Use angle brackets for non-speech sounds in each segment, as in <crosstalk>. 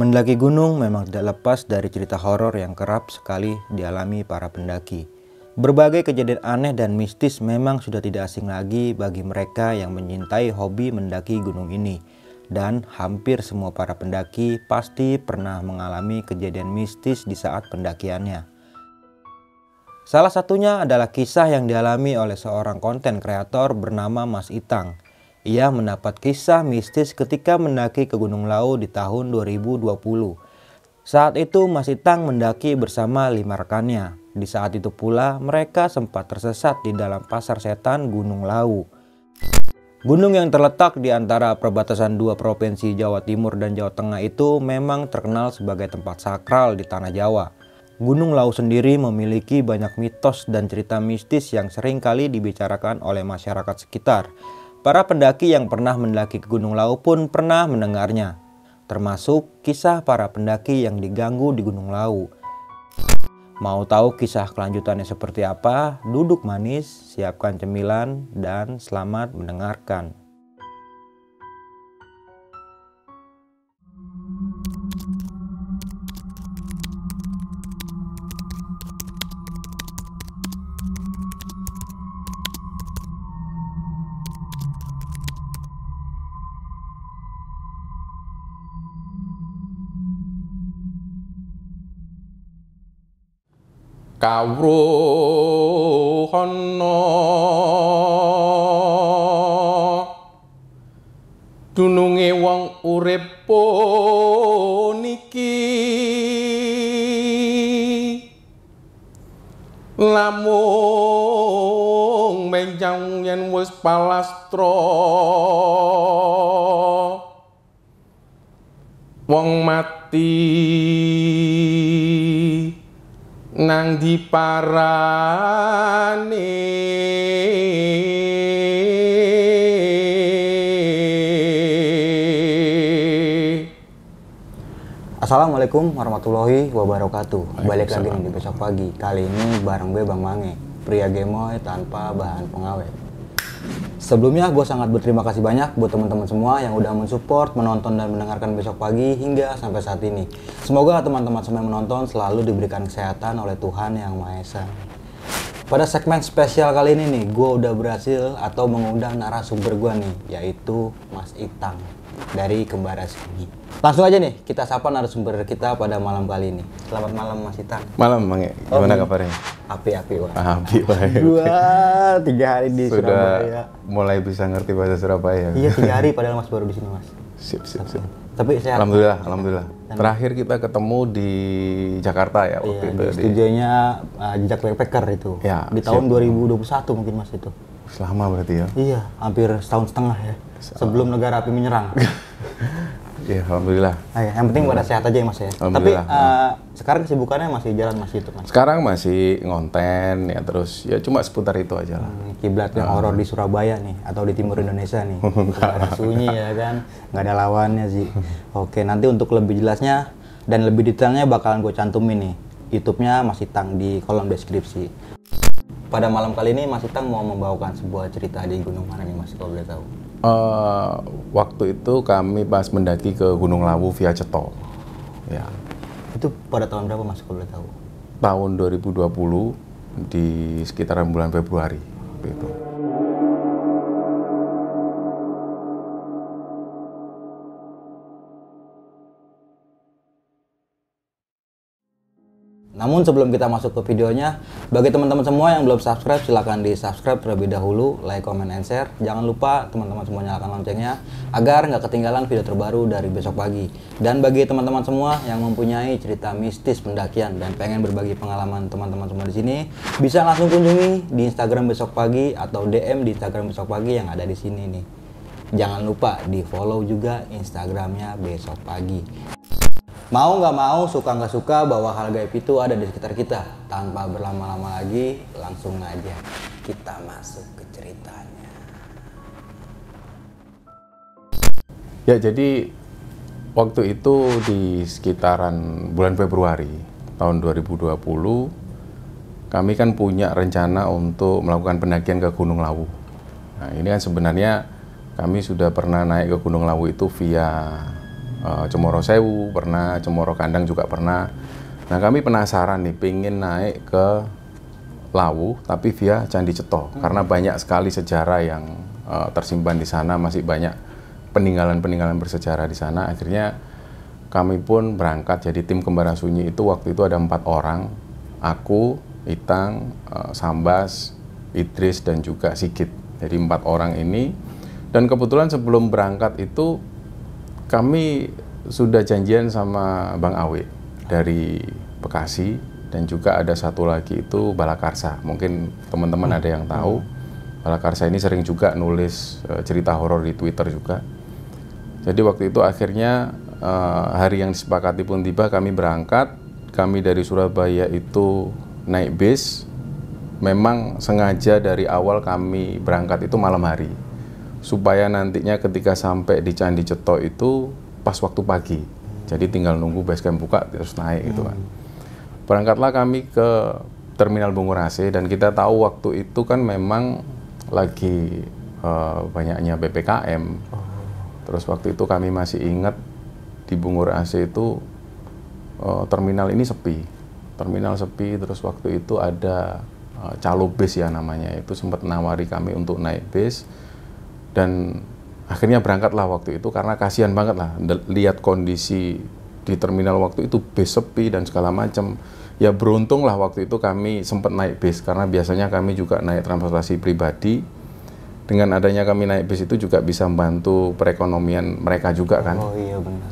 Mendaki gunung memang tidak lepas dari cerita horor yang kerap sekali dialami para pendaki. Berbagai kejadian aneh dan mistis memang sudah tidak asing lagi bagi mereka yang menyintai hobi mendaki gunung ini. Dan hampir semua para pendaki pasti pernah mengalami kejadian mistis di saat pendakiannya. Salah satunya adalah kisah yang dialami oleh seorang konten kreator bernama Mas Itang. Ia mendapat kisah mistis ketika mendaki ke Gunung Lau di tahun 2020. Saat itu Mas Itang mendaki bersama lima rekannya. Di saat itu pula mereka sempat tersesat di dalam pasar setan Gunung Lau. Gunung yang terletak di antara perbatasan dua provinsi Jawa Timur dan Jawa Tengah itu memang terkenal sebagai tempat sakral di tanah Jawa. Gunung Lau sendiri memiliki banyak mitos dan cerita mistis yang seringkali dibicarakan oleh masyarakat sekitar. Para pendaki yang pernah mendaki ke Gunung Lau pun pernah mendengarnya, termasuk kisah para pendaki yang diganggu di Gunung Lau. Mau tahu kisah kelanjutannya seperti apa? Duduk manis, siapkan cemilan, dan selamat mendengarkan. kawruhana dununge wong urip puniki lamung menjang yen wis palastra wong mati nang diparani Assalamualaikum warahmatullahi wabarakatuh Balik lagi di besok pagi Kali ini bareng gue Bang Mange Pria gemoy tanpa bahan pengawet Sebelumnya, gue sangat berterima kasih banyak buat teman-teman semua yang udah mensupport, menonton, dan mendengarkan besok pagi hingga sampai saat ini. Semoga teman-teman semua yang menonton selalu diberikan kesehatan oleh Tuhan Yang Maha Esa. Pada segmen spesial kali ini nih, gue udah berhasil atau mengundang narasumber gue nih, yaitu Mas Itang dari Kembara Segi. Langsung aja nih, kita sapa narasumber kita pada malam kali ini. Selamat malam Mas Ita. Malam, Mang. E. Gimana okay. Oh, kabarnya? Api-api, Wah. Api, Wah. Dua, tiga hari di Sudah Surabaya. mulai bisa ngerti bahasa Surabaya. Iya, tiga hari padahal Mas baru di sini, Mas. Sip, sip, sip. Tapi sehat. Alhamdulillah, alhamdulillah. Terakhir kita ketemu di Jakarta ya waktu iya, itu. Di ya, studionya uh, Jejak Backpacker itu. Ya, di tahun siap. 2021 mungkin Mas itu. Selama berarti ya? Iya, hampir setahun setengah ya. Sebelum negara api menyerang. <laughs> Iya, alhamdulillah. Ayah, Yang penting pada sehat aja ya Mas ya. Tapi uh, sekarang kesibukannya masih jalan masih itu Mas. Sekarang masih ngonten ya terus ya cuma seputar itu aja lah. Hmm, kiblatnya uh. Nah. horor di Surabaya nih atau di timur Indonesia nih. <laughs> ada sunyi ya kan, nggak ada lawannya sih. Oke, nanti untuk lebih jelasnya dan lebih detailnya bakalan gue cantumin nih. YouTube-nya masih Itang di kolom deskripsi. Pada malam kali ini Mas Itang mau membawakan sebuah cerita di Gunung mana nih Mas kalau boleh tahu? Uh, waktu itu kami pas mendaki ke Gunung Lawu via Ceto. Ya. Itu pada tahun berapa Mas kalau boleh tahu? Tahun 2020 di sekitaran bulan Februari itu. Namun sebelum kita masuk ke videonya, bagi teman-teman semua yang belum subscribe, silahkan di subscribe terlebih dahulu, like, comment, and share. Jangan lupa teman-teman semua nyalakan loncengnya, agar nggak ketinggalan video terbaru dari besok pagi. Dan bagi teman-teman semua yang mempunyai cerita mistis pendakian dan pengen berbagi pengalaman teman-teman semua di sini, bisa langsung kunjungi di Instagram besok pagi atau DM di Instagram besok pagi yang ada di sini nih. Jangan lupa di follow juga Instagramnya besok pagi mau nggak mau suka nggak suka bahwa hal gaib itu ada di sekitar kita tanpa berlama-lama lagi langsung aja kita masuk ke ceritanya ya jadi waktu itu di sekitaran bulan Februari tahun 2020 kami kan punya rencana untuk melakukan pendakian ke Gunung Lawu. Nah, ini kan sebenarnya kami sudah pernah naik ke Gunung Lawu itu via Eh, Cemoro Sewu pernah, Cemoro Kandang juga pernah. Nah kami penasaran nih, pingin naik ke Lawu tapi via Candi Ceto hmm. karena banyak sekali sejarah yang uh, tersimpan di sana, masih banyak peninggalan-peninggalan bersejarah di sana. Akhirnya kami pun berangkat jadi tim Kembara Sunyi itu waktu itu ada empat orang, aku, Itang, uh, Sambas, Idris dan juga Sigit. Jadi empat orang ini dan kebetulan sebelum berangkat itu kami sudah janjian sama Bang Awe dari Bekasi dan juga ada satu lagi itu Balakarsa. Mungkin teman-teman hmm. ada yang tahu. Hmm. Balakarsa ini sering juga nulis uh, cerita horor di Twitter juga. Jadi waktu itu akhirnya uh, hari yang disepakati pun tiba kami berangkat. Kami dari Surabaya itu naik bis. Memang sengaja dari awal kami berangkat itu malam hari supaya nantinya ketika sampai di Candi Cetok itu pas waktu pagi. Jadi tinggal nunggu basecamp buka terus naik hmm. gitu kan. Berangkatlah kami ke Terminal Bungurasi dan kita tahu waktu itu kan memang lagi uh, banyaknya PPKM. Terus waktu itu kami masih ingat di Bungur itu uh, terminal ini sepi. Terminal sepi terus waktu itu ada uh, eh, Calo bis ya namanya itu sempat nawari kami untuk naik bis dan akhirnya berangkatlah waktu itu karena kasihan banget lah lihat kondisi di terminal waktu itu base sepi dan segala macam ya beruntunglah waktu itu kami sempat naik bis karena biasanya kami juga naik transportasi pribadi dengan adanya kami naik bis itu juga bisa membantu perekonomian mereka juga kan oh iya benar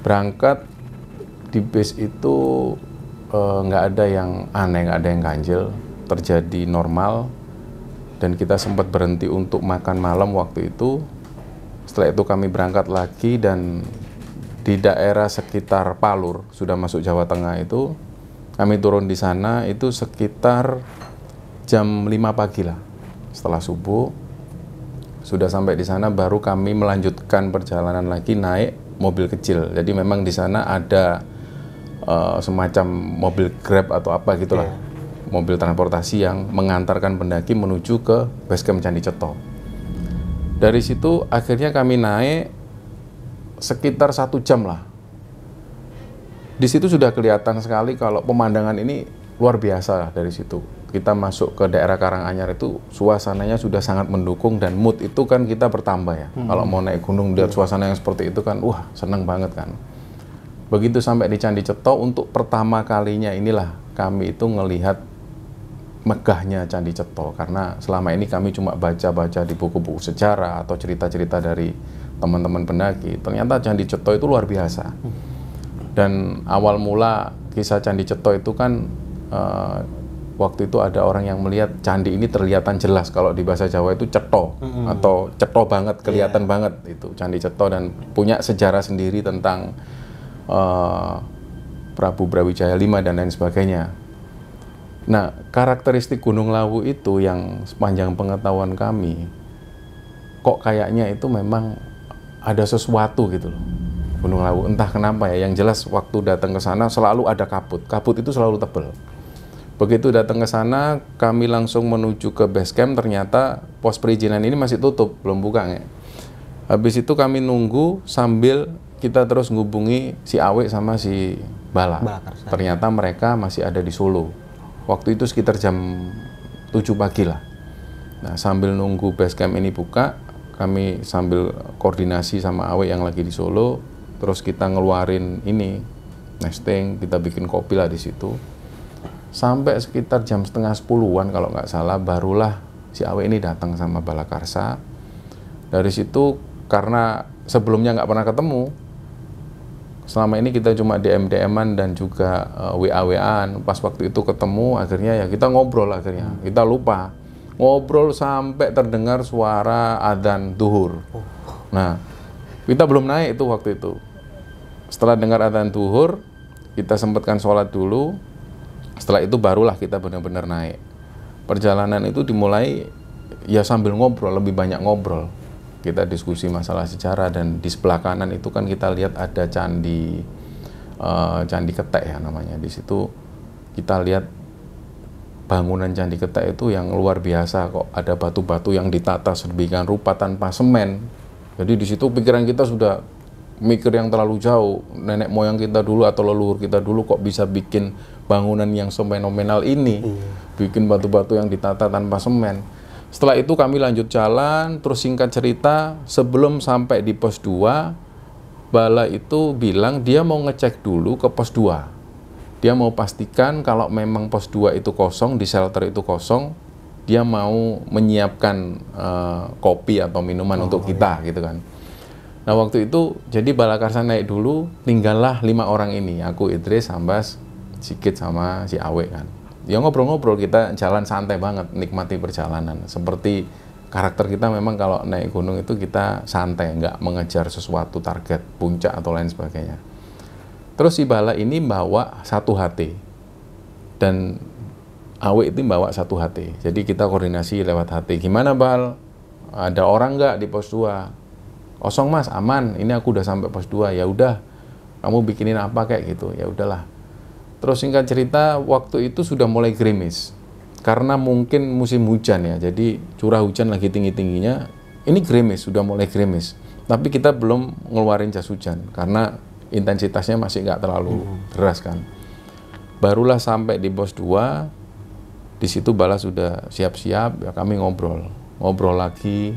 berangkat di bis itu eh, nggak eh, ada yang aneh nggak ada yang ganjil terjadi normal dan kita sempat berhenti untuk makan malam waktu itu setelah itu kami berangkat lagi dan di daerah sekitar Palur sudah masuk Jawa Tengah itu kami turun di sana itu sekitar jam 5 pagi lah setelah subuh sudah sampai di sana baru kami melanjutkan perjalanan lagi naik mobil kecil jadi memang di sana ada uh, semacam mobil grab atau apa gitulah yeah mobil transportasi yang mengantarkan pendaki menuju ke basecamp Candi Ceto. Dari situ akhirnya kami naik sekitar satu jam lah. Di situ sudah kelihatan sekali kalau pemandangan ini luar biasa dari situ. Kita masuk ke daerah Karanganyar itu suasananya sudah sangat mendukung dan mood itu kan kita bertambah ya. Hmm. Kalau mau naik gunung lihat suasana yang seperti itu kan, wah seneng banget kan. Begitu sampai di Candi Ceto untuk pertama kalinya inilah kami itu melihat megahnya Candi Ceto karena selama ini kami cuma baca-baca di buku-buku sejarah atau cerita-cerita dari teman-teman pendaki ternyata Candi Ceto itu luar biasa dan awal mula kisah Candi Ceto itu kan uh, waktu itu ada orang yang melihat candi ini terlihatan jelas kalau di bahasa Jawa itu ceto atau ceto banget iya. kelihatan yeah. banget itu candi ceto dan punya sejarah sendiri tentang uh, Prabu Brawijaya V dan lain sebagainya Nah, karakteristik Gunung Lawu itu yang sepanjang pengetahuan kami, kok kayaknya itu memang ada sesuatu gitu loh. Gunung Lawu entah kenapa ya, yang jelas waktu datang ke sana selalu ada kabut. Kabut itu selalu tebal. Begitu datang ke sana, kami langsung menuju ke base camp. Ternyata pos perizinan ini masih tutup, belum buka ya. Habis itu kami nunggu sambil kita terus ngubungi si Awe sama si Bala. Bala ternyata mereka masih ada di Solo waktu itu sekitar jam 7 pagi lah. Nah, sambil nunggu base camp ini buka, kami sambil koordinasi sama Awe yang lagi di Solo, terus kita ngeluarin ini, nesting, kita bikin kopi lah di situ. Sampai sekitar jam setengah sepuluhan kalau nggak salah, barulah si Awe ini datang sama Balakarsa. Dari situ, karena sebelumnya nggak pernah ketemu, selama ini kita cuma DM dm dan juga uh, eh, WA wa pas waktu itu ketemu akhirnya ya kita ngobrol akhirnya hmm. kita lupa ngobrol sampai terdengar suara adzan duhur oh. nah kita belum naik itu waktu itu setelah dengar adzan duhur kita sempatkan sholat dulu setelah itu barulah kita benar-benar naik perjalanan itu dimulai ya sambil ngobrol lebih banyak ngobrol kita diskusi masalah sejarah dan di sebelah kanan itu kan kita lihat ada candi uh, candi ketek ya namanya di situ kita lihat bangunan candi ketek itu yang luar biasa kok ada batu-batu yang ditata sedemikian rupa tanpa semen jadi di situ pikiran kita sudah mikir yang terlalu jauh nenek moyang kita dulu atau leluhur kita dulu kok bisa bikin bangunan yang semenomenal ini iya. bikin batu-batu yang ditata tanpa semen setelah itu kami lanjut jalan, terus singkat cerita, sebelum sampai di pos 2, Bala itu bilang dia mau ngecek dulu ke pos 2. Dia mau pastikan kalau memang pos 2 itu kosong, di shelter itu kosong, dia mau menyiapkan uh, kopi atau minuman oh, untuk iya. kita iya. gitu kan. Nah waktu itu jadi bala karsa naik dulu, tinggallah lima orang ini, aku Idris, Sambas, Sikit sama si Awe kan ya ngobrol-ngobrol kita jalan santai banget nikmati perjalanan seperti karakter kita memang kalau naik gunung itu kita santai nggak mengejar sesuatu target puncak atau lain sebagainya terus si bala ini bawa satu hati dan awe itu bawa satu hati jadi kita koordinasi lewat hati gimana bal ada orang nggak di pos 2 kosong mas aman ini aku udah sampai pos 2 ya udah kamu bikinin apa kayak gitu ya udahlah Terus singkat cerita, waktu itu sudah mulai gerimis. Karena mungkin musim hujan ya, jadi curah hujan lagi tinggi-tingginya. Ini gerimis, sudah mulai gerimis. Tapi kita belum ngeluarin jas hujan, karena intensitasnya masih nggak terlalu hmm. deras kan. Barulah sampai di pos 2, di situ bala sudah siap-siap, ya kami ngobrol. Ngobrol lagi,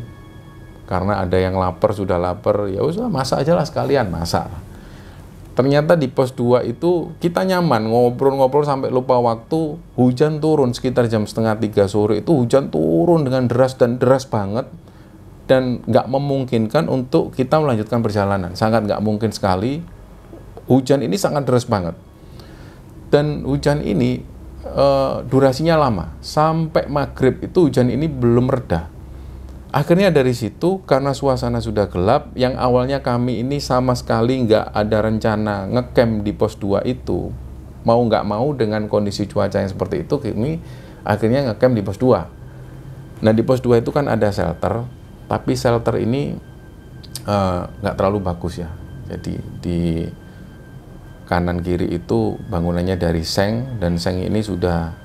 karena ada yang lapar, sudah lapar, ya usah masak aja lah sekalian, masak ternyata di pos 2 itu kita nyaman ngobrol-ngobrol sampai lupa waktu hujan turun sekitar jam setengah tiga sore itu hujan turun dengan deras dan deras banget dan nggak memungkinkan untuk kita melanjutkan perjalanan sangat nggak mungkin sekali hujan ini sangat deras banget dan hujan ini e, durasinya lama sampai maghrib itu hujan ini belum reda Akhirnya dari situ karena suasana sudah gelap, yang awalnya kami ini sama sekali nggak ada rencana ngecamp di pos 2 itu, mau nggak mau dengan kondisi cuaca yang seperti itu, kami akhirnya ngecamp di pos 2. Nah di pos 2 itu kan ada shelter, tapi shelter ini eh, nggak uh, terlalu bagus ya. Jadi di kanan kiri itu bangunannya dari seng dan seng ini sudah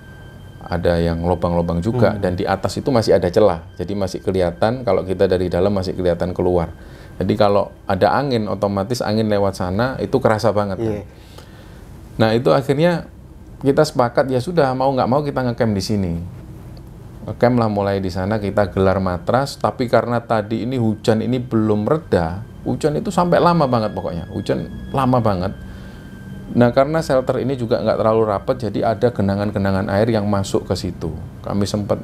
ada yang lubang-lubang juga hmm. dan di atas itu masih ada celah. Jadi masih kelihatan kalau kita dari dalam masih kelihatan keluar. Jadi kalau ada angin otomatis angin lewat sana itu kerasa banget. Yeah. Kan? Iya. Nah, itu akhirnya kita sepakat ya sudah mau nggak mau kita ngecamp di sini. Ngecamp lah mulai di sana kita gelar matras tapi karena tadi ini hujan ini belum reda, hujan itu sampai lama banget pokoknya. Hujan lama banget Nah karena shelter ini juga nggak terlalu rapat, jadi ada genangan-genangan air yang masuk ke situ. Kami sempat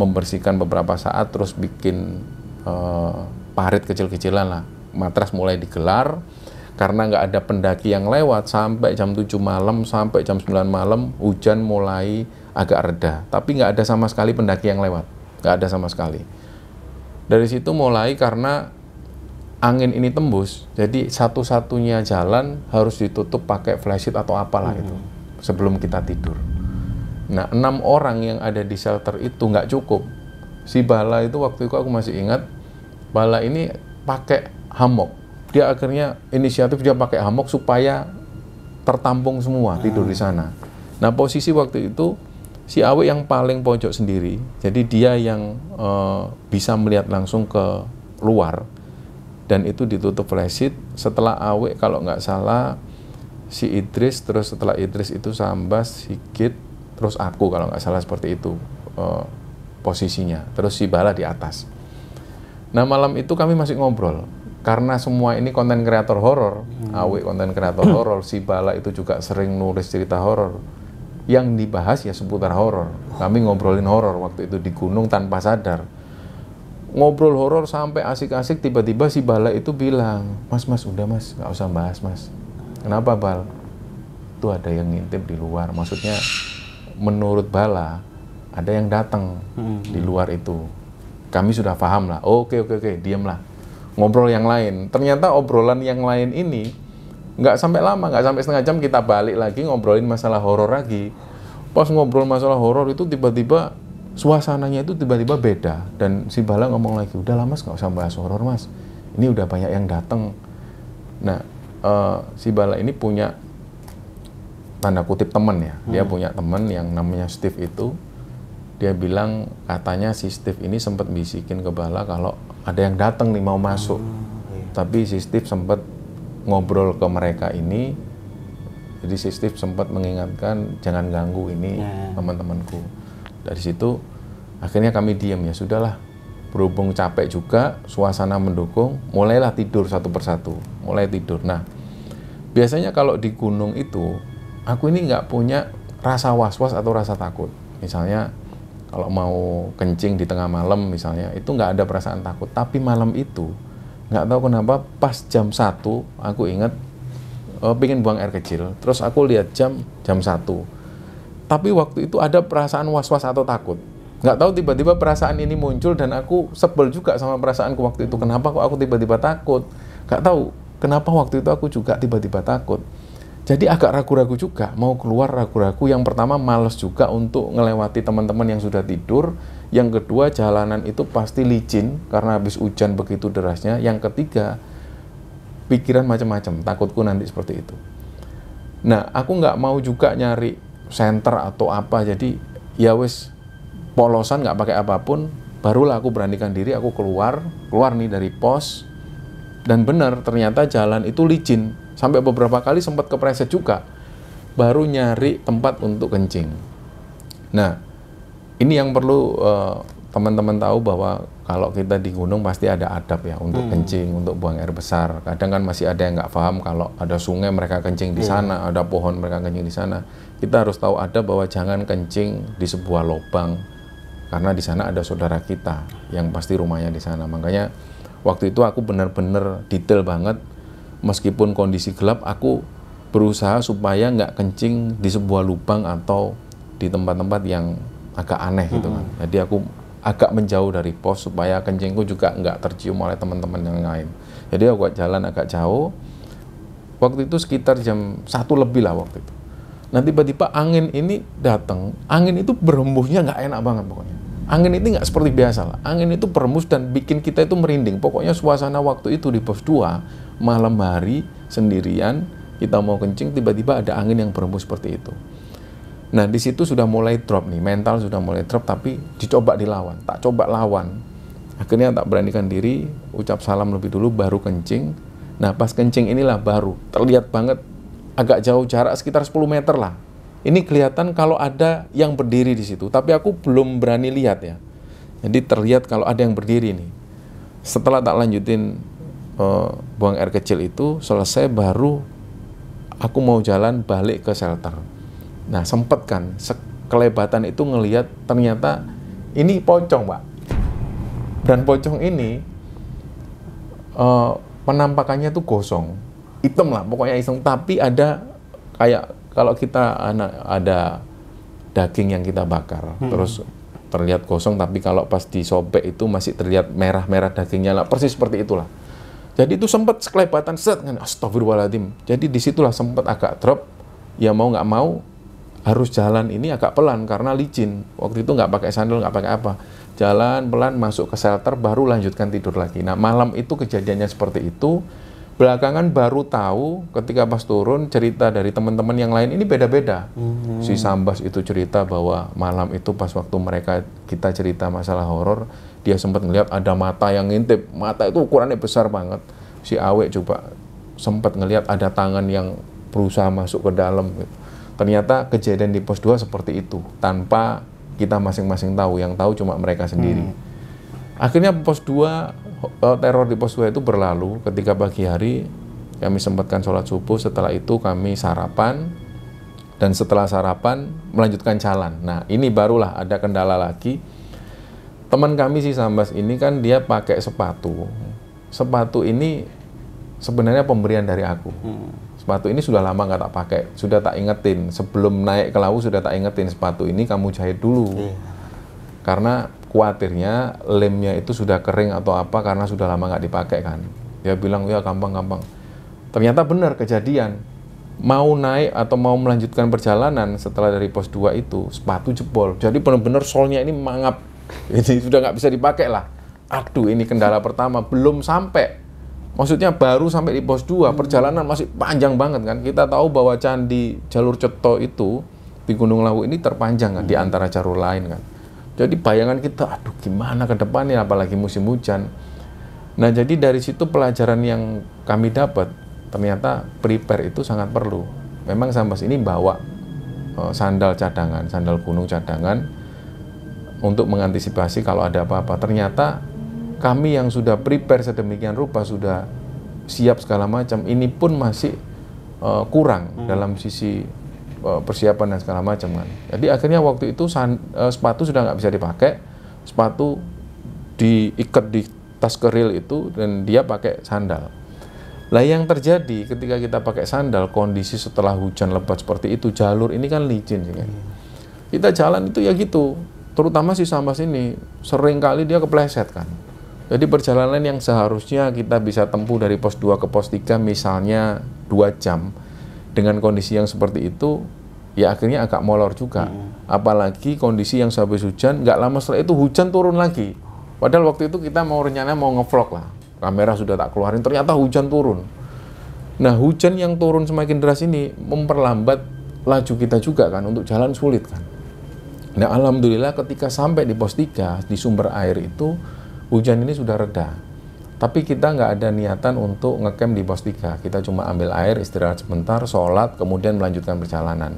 membersihkan beberapa saat, terus bikin uh, parit kecil-kecilan lah. Matras mulai digelar, karena nggak ada pendaki yang lewat sampai jam 7 malam sampai jam 9 malam hujan mulai agak reda tapi nggak ada sama sekali pendaki yang lewat nggak ada sama sekali dari situ mulai karena angin ini tembus, jadi satu-satunya jalan harus ditutup pakai flashlight atau apalah hmm. itu sebelum kita tidur. Nah, enam orang yang ada di shelter itu nggak cukup. Si Bala itu waktu itu aku masih ingat, Bala ini pakai hamok. Dia akhirnya inisiatif dia pakai hamok supaya tertampung semua hmm. tidur di ah. sana. Nah, posisi waktu itu si Awe yang paling pojok sendiri, jadi dia yang uh, bisa melihat langsung ke luar dan itu ditutup flashit setelah Awe kalau nggak salah si Idris terus setelah Idris itu Sambas sikit terus aku kalau nggak salah seperti itu uh, posisinya terus si Bala di atas nah malam itu kami masih ngobrol karena semua ini konten kreator horor hmm. Awe konten kreator <coughs> horor si Bala itu juga sering nulis cerita horor yang dibahas ya seputar horor kami ngobrolin horor waktu itu di gunung tanpa sadar ngobrol horor sampai asik-asik tiba-tiba si Bala itu bilang mas mas udah mas nggak usah bahas mas kenapa Bal itu ada yang ngintip di luar maksudnya menurut Bala ada yang datang hmm. di luar itu kami sudah paham lah oke oke oke lah ngobrol yang lain ternyata obrolan yang lain ini nggak sampai lama nggak sampai setengah jam kita balik lagi ngobrolin masalah horor lagi pas ngobrol masalah horor itu tiba-tiba suasananya itu tiba-tiba beda dan si Bala ngomong lagi udah lama nggak usah bahas horor mas ini udah banyak yang datang nah uh, si Bala ini punya tanda kutip temen ya hmm. dia punya temen yang namanya Steve itu dia bilang katanya si Steve ini sempat bisikin ke Bala kalau ada yang datang nih mau hmm, masuk hmm, iya. tapi si Steve sempat ngobrol ke mereka ini jadi si Steve sempat mengingatkan jangan ganggu ini iya. teman-temanku dari situ akhirnya kami diam ya sudahlah berhubung capek juga suasana mendukung mulailah tidur satu persatu mulai tidur nah biasanya kalau di gunung itu aku ini nggak punya rasa was-was atau rasa takut misalnya kalau mau kencing di tengah malam misalnya itu nggak ada perasaan takut tapi malam itu nggak tahu kenapa pas jam satu aku inget eh, pingin buang air kecil terus aku lihat jam jam 1 tapi waktu itu ada perasaan was-was atau takut. Nggak tahu tiba-tiba perasaan ini muncul dan aku sebel juga sama perasaanku waktu itu. Kenapa kok aku tiba-tiba takut? Nggak tahu kenapa waktu itu aku juga tiba-tiba takut. Jadi agak ragu-ragu juga, mau keluar ragu-ragu. Yang pertama males juga untuk ngelewati teman-teman yang sudah tidur. Yang kedua jalanan itu pasti licin karena habis hujan begitu derasnya. Yang ketiga pikiran macam-macam, takutku nanti seperti itu. Nah, aku nggak mau juga nyari center atau apa jadi ya wis polosan nggak pakai apapun barulah aku beranikan diri aku keluar keluar nih dari pos dan benar ternyata jalan itu licin sampai beberapa kali sempat kepreset juga baru nyari tempat untuk kencing nah ini yang perlu uh, teman-teman tahu bahwa kalau kita di gunung pasti ada adab ya untuk hmm. kencing, untuk buang air besar. Kadang kan masih ada yang nggak paham kalau ada sungai mereka kencing di hmm. sana, hmm. ada pohon mereka kencing di sana. Kita harus tahu ada bahwa jangan kencing di sebuah lubang karena di sana ada saudara kita yang pasti rumahnya di sana. Makanya waktu itu aku benar-benar detail banget meskipun kondisi gelap aku berusaha supaya nggak kencing di sebuah lubang atau di tempat-tempat yang agak aneh gitu kan. Hmm. Jadi aku agak menjauh dari pos supaya kencingku juga nggak tercium oleh teman-teman yang lain. Jadi aku jalan agak jauh. Waktu itu sekitar jam satu lebih lah waktu itu. Nah tiba-tiba angin ini datang. Angin itu berembusnya nggak enak banget pokoknya. Angin itu nggak seperti biasa lah. Angin itu berembus dan bikin kita itu merinding. Pokoknya suasana waktu itu di pos dua malam hari sendirian kita mau kencing tiba-tiba ada angin yang berembus seperti itu. Nah, di situ sudah mulai drop nih, mental sudah mulai drop tapi dicoba dilawan, tak coba lawan. Akhirnya tak beranikan diri, ucap salam lebih dulu baru kencing. Nah, pas kencing inilah baru terlihat banget agak jauh jarak sekitar 10 meter lah. Ini kelihatan kalau ada yang berdiri di situ, tapi aku belum berani lihat ya. Jadi terlihat kalau ada yang berdiri nih. Setelah tak lanjutin uh, buang air kecil itu selesai baru aku mau jalan balik ke shelter Nah sempet kan sekelebatan itu ngelihat ternyata ini pocong pak. Dan pocong ini uh, penampakannya tuh gosong, hitam lah pokoknya iseng. Tapi ada kayak kalau kita ada daging yang kita bakar, hmm. terus terlihat kosong tapi kalau pas disobek itu masih terlihat merah-merah dagingnya lah persis seperti itulah jadi itu sempat sekelebatan set kan astagfirullahaladzim jadi disitulah sempat agak drop ya mau nggak mau harus jalan ini agak pelan karena licin. Waktu itu nggak pakai sandal, nggak pakai apa. Jalan pelan masuk ke shelter, baru lanjutkan tidur lagi. Nah, malam itu kejadiannya seperti itu. Belakangan baru tahu ketika pas turun cerita dari teman-teman yang lain ini beda-beda. Mm -hmm. Si Sambas itu cerita bahwa malam itu pas waktu mereka kita cerita masalah horor, dia sempat ngelihat ada mata yang ngintip. Mata itu ukurannya besar banget. Si Awe coba sempat ngelihat ada tangan yang berusaha masuk ke dalam gitu ternyata kejadian di pos 2 seperti itu tanpa kita masing-masing tahu yang tahu cuma mereka sendiri hmm. akhirnya pos 2 eh, teror di pos 2 itu berlalu ketika pagi hari kami sempatkan sholat subuh setelah itu kami sarapan dan setelah sarapan melanjutkan jalan nah ini barulah ada kendala lagi teman kami si Sambas ini kan dia pakai sepatu sepatu ini sebenarnya pemberian dari aku hmm sepatu ini sudah lama nggak tak pakai sudah tak ingetin sebelum naik ke laut sudah tak ingetin sepatu ini kamu jahit dulu iya. karena khawatirnya lemnya itu sudah kering atau apa karena sudah lama nggak dipakai kan dia bilang ya gampang gampang ternyata benar kejadian mau naik atau mau melanjutkan perjalanan setelah dari pos 2 itu sepatu jebol jadi benar-benar solnya ini mangap ini <laughs> sudah nggak bisa dipakai lah aduh ini kendala pertama belum sampai Maksudnya baru sampai di pos 2, hmm. perjalanan masih panjang banget kan. Kita tahu bahwa candi jalur Ceto itu di Gunung Lawu ini terpanjang kan hmm. di antara jalur lain kan. Jadi bayangan kita, aduh gimana ke depannya apalagi musim hujan. Nah jadi dari situ pelajaran yang kami dapat ternyata prepare itu sangat perlu. Memang sampai ini bawa eh, sandal cadangan, sandal gunung cadangan untuk mengantisipasi kalau ada apa-apa. Ternyata kami yang sudah prepare sedemikian rupa sudah siap segala macam ini pun masih uh, kurang hmm. dalam sisi uh, persiapan dan segala macam kan jadi akhirnya waktu itu san, uh, sepatu sudah nggak bisa dipakai sepatu diikat di tas keril itu dan dia pakai sandal lah yang terjadi ketika kita pakai sandal kondisi setelah hujan lebat seperti itu jalur ini kan licin sih kan hmm. kita jalan itu ya gitu terutama si sambas ini sering kali dia kepleset kan jadi perjalanan yang seharusnya kita bisa tempuh dari pos 2 ke pos 3 misalnya 2 jam dengan kondisi yang seperti itu ya akhirnya agak molor juga. Hmm. Apalagi kondisi yang sampai hujan, nggak lama setelah itu hujan turun lagi. Padahal waktu itu kita mau rencana mau ngevlog lah. Kamera sudah tak keluarin, ternyata hujan turun. Nah hujan yang turun semakin deras ini memperlambat laju kita juga kan, untuk jalan sulit kan. Nah alhamdulillah ketika sampai di pos 3, di sumber air itu, hujan ini sudah reda tapi kita nggak ada niatan untuk ngecamp di pos 3 kita cuma ambil air istirahat sebentar sholat kemudian melanjutkan perjalanan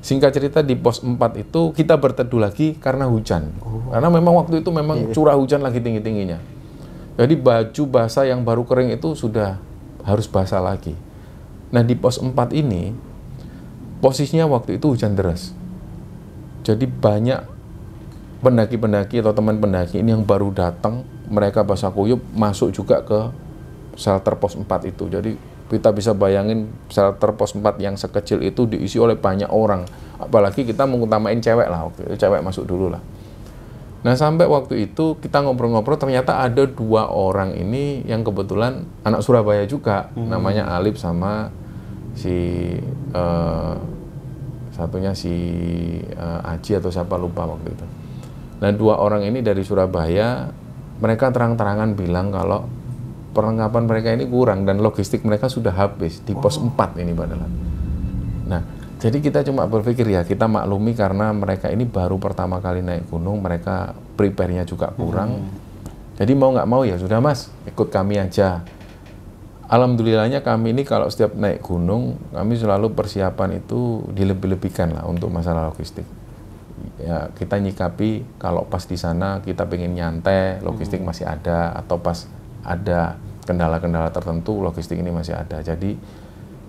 singkat cerita di pos 4 itu kita berteduh lagi karena hujan oh. karena memang waktu itu memang iya, iya. curah hujan lagi tinggi-tingginya jadi baju basah yang baru kering itu sudah harus basah lagi nah di pos 4 ini posisinya waktu itu hujan deras jadi banyak pendaki-pendaki atau teman pendaki ini yang baru datang mereka basah kuyup masuk juga ke shelter pos 4 itu jadi kita bisa bayangin shelter pos 4 yang sekecil itu diisi oleh banyak orang apalagi kita mengutamain cewek lah waktu itu cewek masuk dulu lah nah sampai waktu itu kita ngobrol-ngobrol ternyata ada dua orang ini yang kebetulan anak Surabaya juga hmm. namanya Alip sama si uh, satunya si uh, Aji atau siapa lupa waktu itu Nah dua orang ini dari Surabaya, mereka terang-terangan bilang kalau perlengkapan mereka ini kurang dan logistik mereka sudah habis di pos oh. 4 ini padahal. Nah jadi kita cuma berpikir ya kita maklumi karena mereka ini baru pertama kali naik gunung, mereka prepare-nya juga kurang. Hmm. Jadi mau nggak mau ya sudah mas, ikut kami aja. Alhamdulillahnya kami ini kalau setiap naik gunung, kami selalu persiapan itu dilebih-lebihkan lah untuk masalah logistik ya, kita nyikapi kalau pas di sana kita pengen nyantai logistik hmm. masih ada atau pas ada kendala-kendala tertentu logistik ini masih ada jadi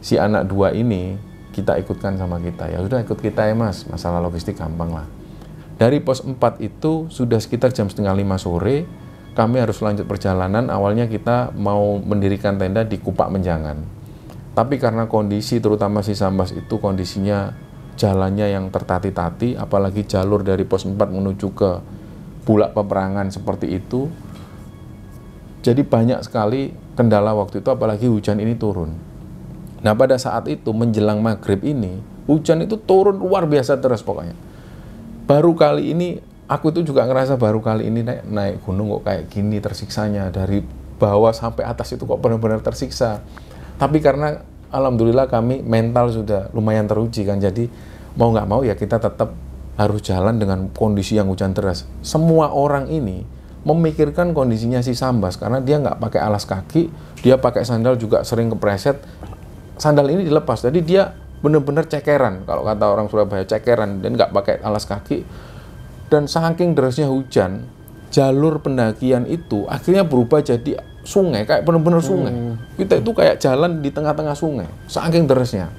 si anak dua ini kita ikutkan sama kita ya sudah ikut kita ya mas masalah logistik gampang lah dari pos 4 itu sudah sekitar jam setengah lima sore kami harus lanjut perjalanan awalnya kita mau mendirikan tenda di Kupak Menjangan tapi karena kondisi terutama si Sambas itu kondisinya jalannya yang tertati-tati apalagi jalur dari pos 4 menuju ke bulak peperangan seperti itu jadi banyak sekali kendala waktu itu apalagi hujan ini turun nah pada saat itu menjelang maghrib ini hujan itu turun luar biasa terus pokoknya baru kali ini aku itu juga ngerasa baru kali ini naik, naik gunung kok kayak gini tersiksanya dari bawah sampai atas itu kok benar-benar tersiksa tapi karena alhamdulillah kami mental sudah lumayan teruji kan. Jadi mau nggak mau ya kita tetap harus jalan dengan kondisi yang hujan deras. Semua orang ini memikirkan kondisinya si Sambas karena dia nggak pakai alas kaki, dia pakai sandal juga sering kepreset. Sandal ini dilepas, jadi dia benar-benar cekeran kalau kata orang Surabaya cekeran dan nggak pakai alas kaki. Dan saking derasnya hujan, jalur pendakian itu akhirnya berubah jadi sungai, kayak bener-bener hmm. sungai. Hmm. Kita itu kayak jalan di tengah-tengah sungai, saking derasnya.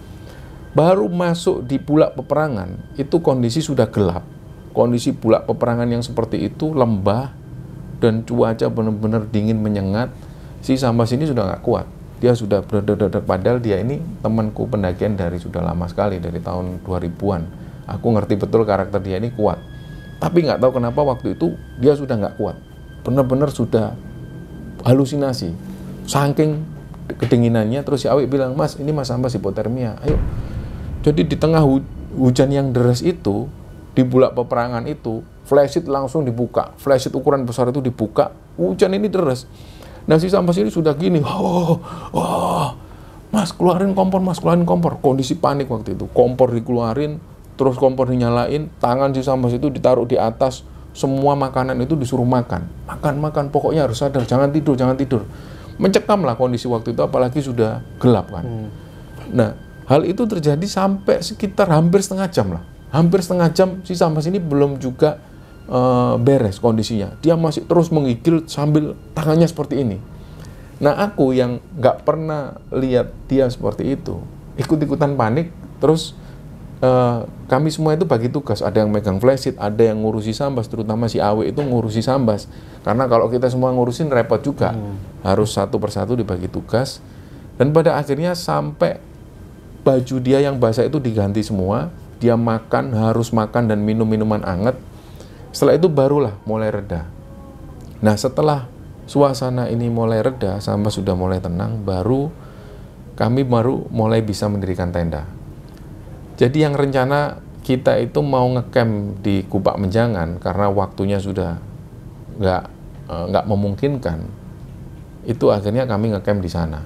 Baru masuk di pula peperangan, itu kondisi sudah gelap. Kondisi pula peperangan yang seperti itu lembah dan cuaca benar-benar dingin menyengat. Si Sambas ini sudah nggak kuat. Dia sudah berdedet padahal dia ini temanku pendakian dari sudah lama sekali dari tahun 2000-an. Aku ngerti betul karakter dia ini kuat. Tapi nggak tahu kenapa waktu itu dia sudah nggak kuat. Benar-benar sudah halusinasi saking kedinginannya terus si Awik bilang mas ini mas Ambas hipotermia ayo jadi di tengah hu hujan yang deras itu di bulak peperangan itu flashit langsung dibuka flashit ukuran besar itu dibuka hujan ini deras nah si Ambas ini sudah gini oh, oh mas keluarin kompor mas keluarin kompor kondisi panik waktu itu kompor dikeluarin terus kompor dinyalain tangan si sampah itu ditaruh di atas semua makanan itu disuruh makan. Makan, makan, pokoknya harus sadar, jangan tidur, jangan tidur. Mencekam lah kondisi waktu itu, apalagi sudah gelap kan. Hmm. Nah, hal itu terjadi sampai sekitar hampir setengah jam lah. Hampir setengah jam si Samas sini belum juga e, beres kondisinya. Dia masih terus mengigil sambil tangannya seperti ini. Nah, aku yang nggak pernah lihat dia seperti itu, ikut-ikutan panik, terus Eh, kami semua itu bagi tugas. Ada yang megang flashit, ada yang ngurusi sambas, terutama si Awe itu ngurusi sambas. Karena kalau kita semua ngurusin repot juga. Hmm. Harus satu persatu dibagi tugas. Dan pada akhirnya sampai baju dia yang basah itu diganti semua. Dia makan, harus makan dan minum minuman anget. Setelah itu barulah mulai reda. Nah setelah suasana ini mulai reda, sambas sudah mulai tenang, baru kami baru mulai bisa mendirikan tenda. Jadi yang rencana kita itu mau ngecamp di Kubak Menjangan karena waktunya sudah nggak eh, nggak memungkinkan, itu akhirnya kami ngecamp di sana.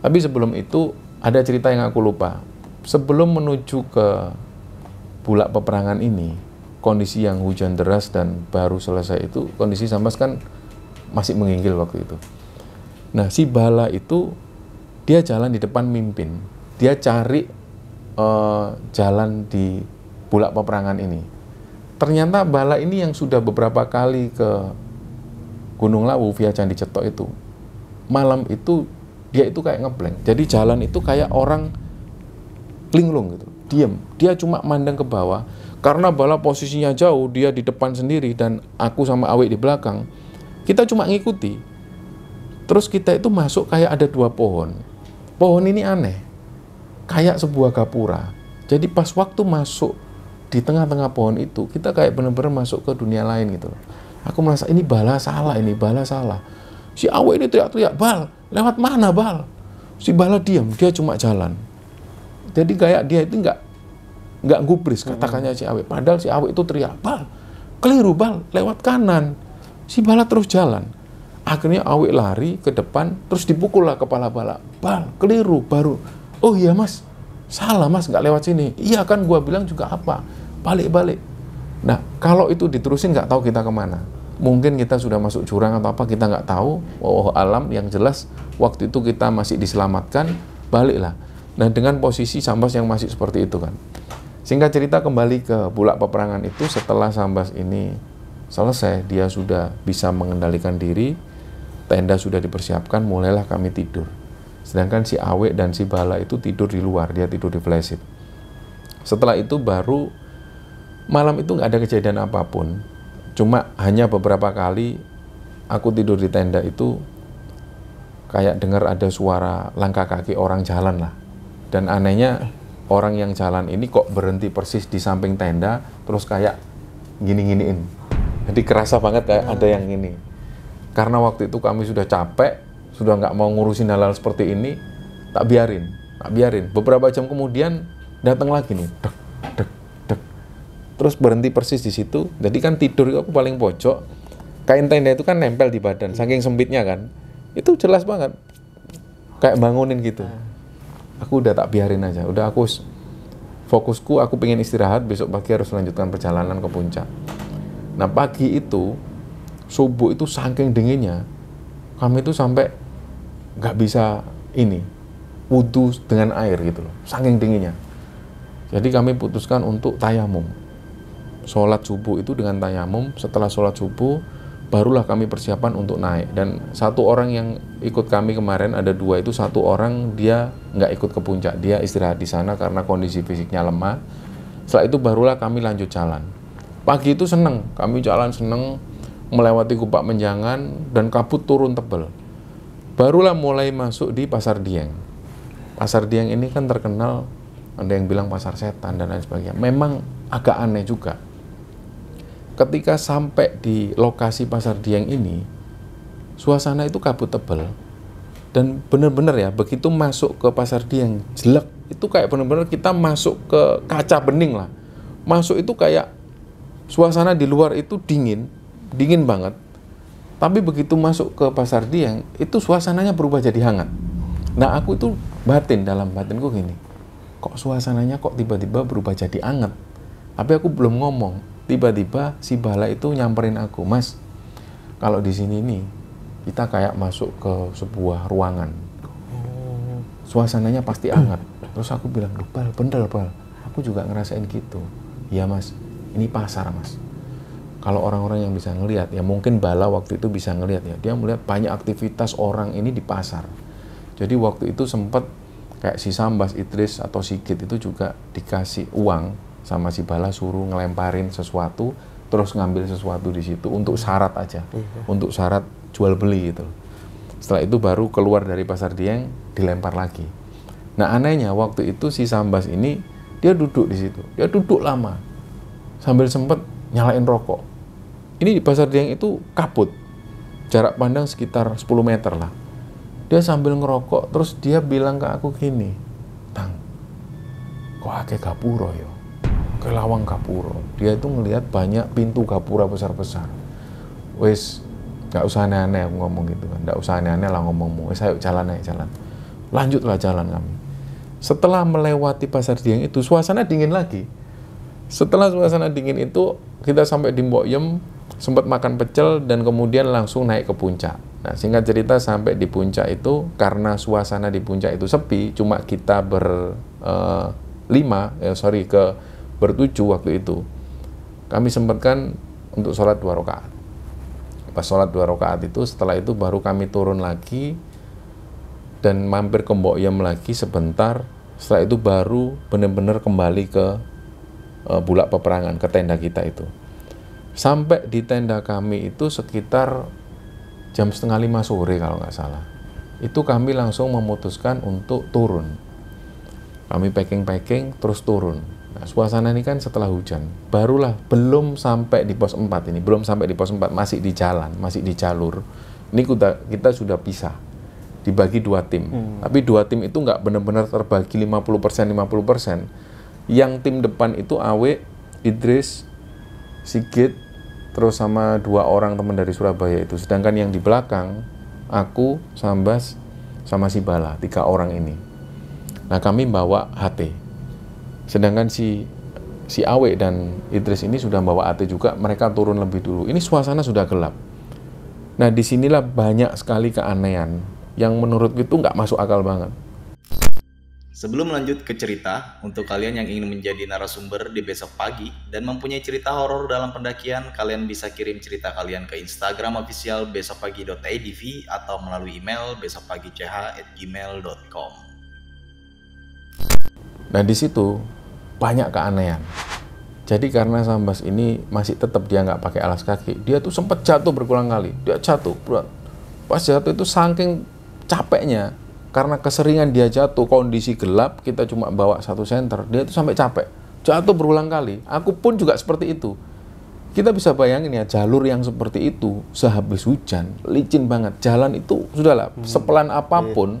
Tapi sebelum itu ada cerita yang aku lupa. Sebelum menuju ke bulak peperangan ini, kondisi yang hujan deras dan baru selesai itu kondisi Sambas kan masih menginggil waktu itu. Nah si Bala itu dia jalan di depan mimpin, dia cari uh, jalan di bulak peperangan ini. Ternyata bala ini yang sudah beberapa kali ke Gunung Lawu via Candi Cetok itu, malam itu dia itu kayak ngeblank. Jadi jalan itu kayak orang linglung gitu, diem. Dia cuma mandang ke bawah, karena bala posisinya jauh, dia di depan sendiri dan aku sama Awe di belakang. Kita cuma ngikuti. Terus kita itu masuk kayak ada dua pohon. Pohon ini aneh kayak sebuah gapura. Jadi pas waktu masuk di tengah-tengah pohon itu, kita kayak benar-benar masuk ke dunia lain gitu Aku merasa ini bala salah, ini bala salah. Si Awe ini teriak-teriak, Bal, lewat mana Bal? Si Bala diam, dia cuma jalan. Jadi kayak dia itu nggak nggak gubris hmm. katakannya si Awe. Padahal si Awe itu teriak, Bal, keliru Bal, lewat kanan. Si Bala terus jalan. Akhirnya Awe lari ke depan, terus dipukul lah kepala Bala. Bal, keliru, baru oh iya mas salah mas nggak lewat sini iya kan gue bilang juga apa balik-balik nah kalau itu diterusin nggak tahu kita kemana mungkin kita sudah masuk jurang atau apa kita nggak tahu oh alam yang jelas waktu itu kita masih diselamatkan baliklah nah dengan posisi sambas yang masih seperti itu kan singkat cerita kembali ke bulak peperangan itu setelah sambas ini selesai dia sudah bisa mengendalikan diri tenda sudah dipersiapkan mulailah kami tidur sedangkan si Awe dan si Bala itu tidur di luar dia tidur di flysheet setelah itu baru malam itu nggak ada kejadian apapun cuma hanya beberapa kali aku tidur di tenda itu kayak dengar ada suara langkah kaki orang jalan lah dan anehnya orang yang jalan ini kok berhenti persis di samping tenda terus kayak gini-giniin jadi kerasa banget kayak ada yang ini karena waktu itu kami sudah capek sudah nggak mau ngurusin hal-hal seperti ini, tak biarin, tak biarin. Beberapa jam kemudian datang lagi nih, dek, dek, dek. Terus berhenti persis di situ. Jadi kan tidur aku paling pojok. Kain tenda itu kan nempel di badan, saking sempitnya kan. Itu jelas banget. Kayak bangunin gitu. Hmm. Aku udah tak biarin aja. Udah aku fokusku aku pengen istirahat, besok pagi harus melanjutkan perjalanan ke puncak. Nah pagi itu, subuh itu saking dinginnya, kami itu sampai nggak bisa ini wudhu dengan air gitu loh saking tingginya jadi kami putuskan untuk tayamum sholat subuh itu dengan tayamum setelah sholat subuh barulah kami persiapan untuk naik dan satu orang yang ikut kami kemarin ada dua itu satu orang dia nggak ikut ke puncak dia istirahat di sana karena kondisi fisiknya lemah setelah itu barulah kami lanjut jalan pagi itu seneng kami jalan seneng melewati kupak menjangan dan kabut turun tebel barulah mulai masuk di pasar Dieng. Pasar Dieng ini kan terkenal ada yang bilang pasar setan dan lain sebagainya. Memang agak aneh juga. Ketika sampai di lokasi pasar Dieng ini, suasana itu kabut tebal. Dan benar-benar ya, begitu masuk ke pasar Dieng, jelek itu kayak benar-benar kita masuk ke kaca bening lah. Masuk itu kayak suasana di luar itu dingin, dingin banget tapi begitu masuk ke pasar Dieng, itu suasananya berubah jadi hangat. Nah, aku itu batin dalam batinku gini. Kok suasananya kok tiba-tiba berubah jadi hangat? Tapi aku belum ngomong. Tiba-tiba si Bala itu nyamperin aku, "Mas, kalau di sini nih kita kayak masuk ke sebuah ruangan. Oh. Suasananya pasti hangat." Terus aku bilang, "Bal, bener, Bal. Aku juga ngerasain gitu." "Iya, Mas. Ini pasar, Mas." kalau orang-orang yang bisa ngelihat ya mungkin Bala waktu itu bisa ngelihat ya dia melihat banyak aktivitas orang ini di pasar jadi waktu itu sempat kayak si Sambas Idris atau Sigit itu juga dikasih uang sama si Bala suruh ngelemparin sesuatu terus ngambil sesuatu di situ untuk syarat aja mhm. untuk syarat jual beli gitu setelah itu baru keluar dari pasar Dieng dilempar lagi nah anehnya waktu itu si Sambas ini dia duduk di situ dia duduk lama sambil sempet nyalain rokok ini di Pasar Dieng itu kabut. Jarak pandang sekitar 10 meter lah. Dia sambil ngerokok, terus dia bilang ke aku gini, Tang, kok ake gapuro yo? Ya? Ke lawang gapuro. Dia itu ngelihat banyak pintu gapura besar-besar. Wes, nggak usah aneh-aneh ngomong gitu kan. Nggak usah aneh-aneh lah ngomongmu. Wes, ayo jalan naik jalan. Lanjutlah jalan kami. Setelah melewati pasar Dieng itu, suasana dingin lagi. Setelah suasana dingin itu, kita sampai di Yem sempat makan pecel dan kemudian langsung naik ke puncak. Nah, singkat cerita sampai di puncak itu karena suasana di puncak itu sepi, cuma kita berlima, eh, ya sorry ke bertujuh waktu itu. Kami sempatkan untuk sholat dua rakaat. Pas sholat dua rakaat itu, setelah itu baru kami turun lagi dan mampir ke Mbok yam lagi sebentar. Setelah itu baru benar-benar kembali ke uh, bulak peperangan, ke tenda kita itu sampai di tenda kami itu sekitar jam setengah lima sore kalau nggak salah itu kami langsung memutuskan untuk turun kami packing-packing terus turun nah, suasana ini kan setelah hujan barulah belum sampai di pos 4 ini belum sampai di pos 4 masih di jalan masih di jalur ini kita, kita sudah pisah dibagi dua tim hmm. tapi dua tim itu nggak benar-benar terbagi 50% 50% yang tim depan itu Awe, Idris, Sigit, terus sama dua orang teman dari Surabaya itu sedangkan yang di belakang aku Sambas sama si Bala tiga orang ini nah kami bawa HT sedangkan si si Awe dan Idris ini sudah bawa HT juga mereka turun lebih dulu ini suasana sudah gelap nah disinilah banyak sekali keanehan yang menurut itu nggak masuk akal banget Sebelum lanjut ke cerita, untuk kalian yang ingin menjadi narasumber di besok pagi dan mempunyai cerita horor dalam pendakian, kalian bisa kirim cerita kalian ke Instagram official besokpagi.idv atau melalui email besokpagi.ch@gmail.com. Nah di situ banyak keanehan. Jadi karena Sambas ini masih tetap dia nggak pakai alas kaki, dia tuh sempat jatuh berulang kali. Dia jatuh, Pas jatuh itu saking capeknya, karena keseringan dia jatuh kondisi gelap kita cuma bawa satu senter dia itu sampai capek jatuh berulang kali aku pun juga seperti itu kita bisa bayangin ya jalur yang seperti itu sehabis hujan licin banget jalan itu sudahlah hmm. sepelan apapun iya.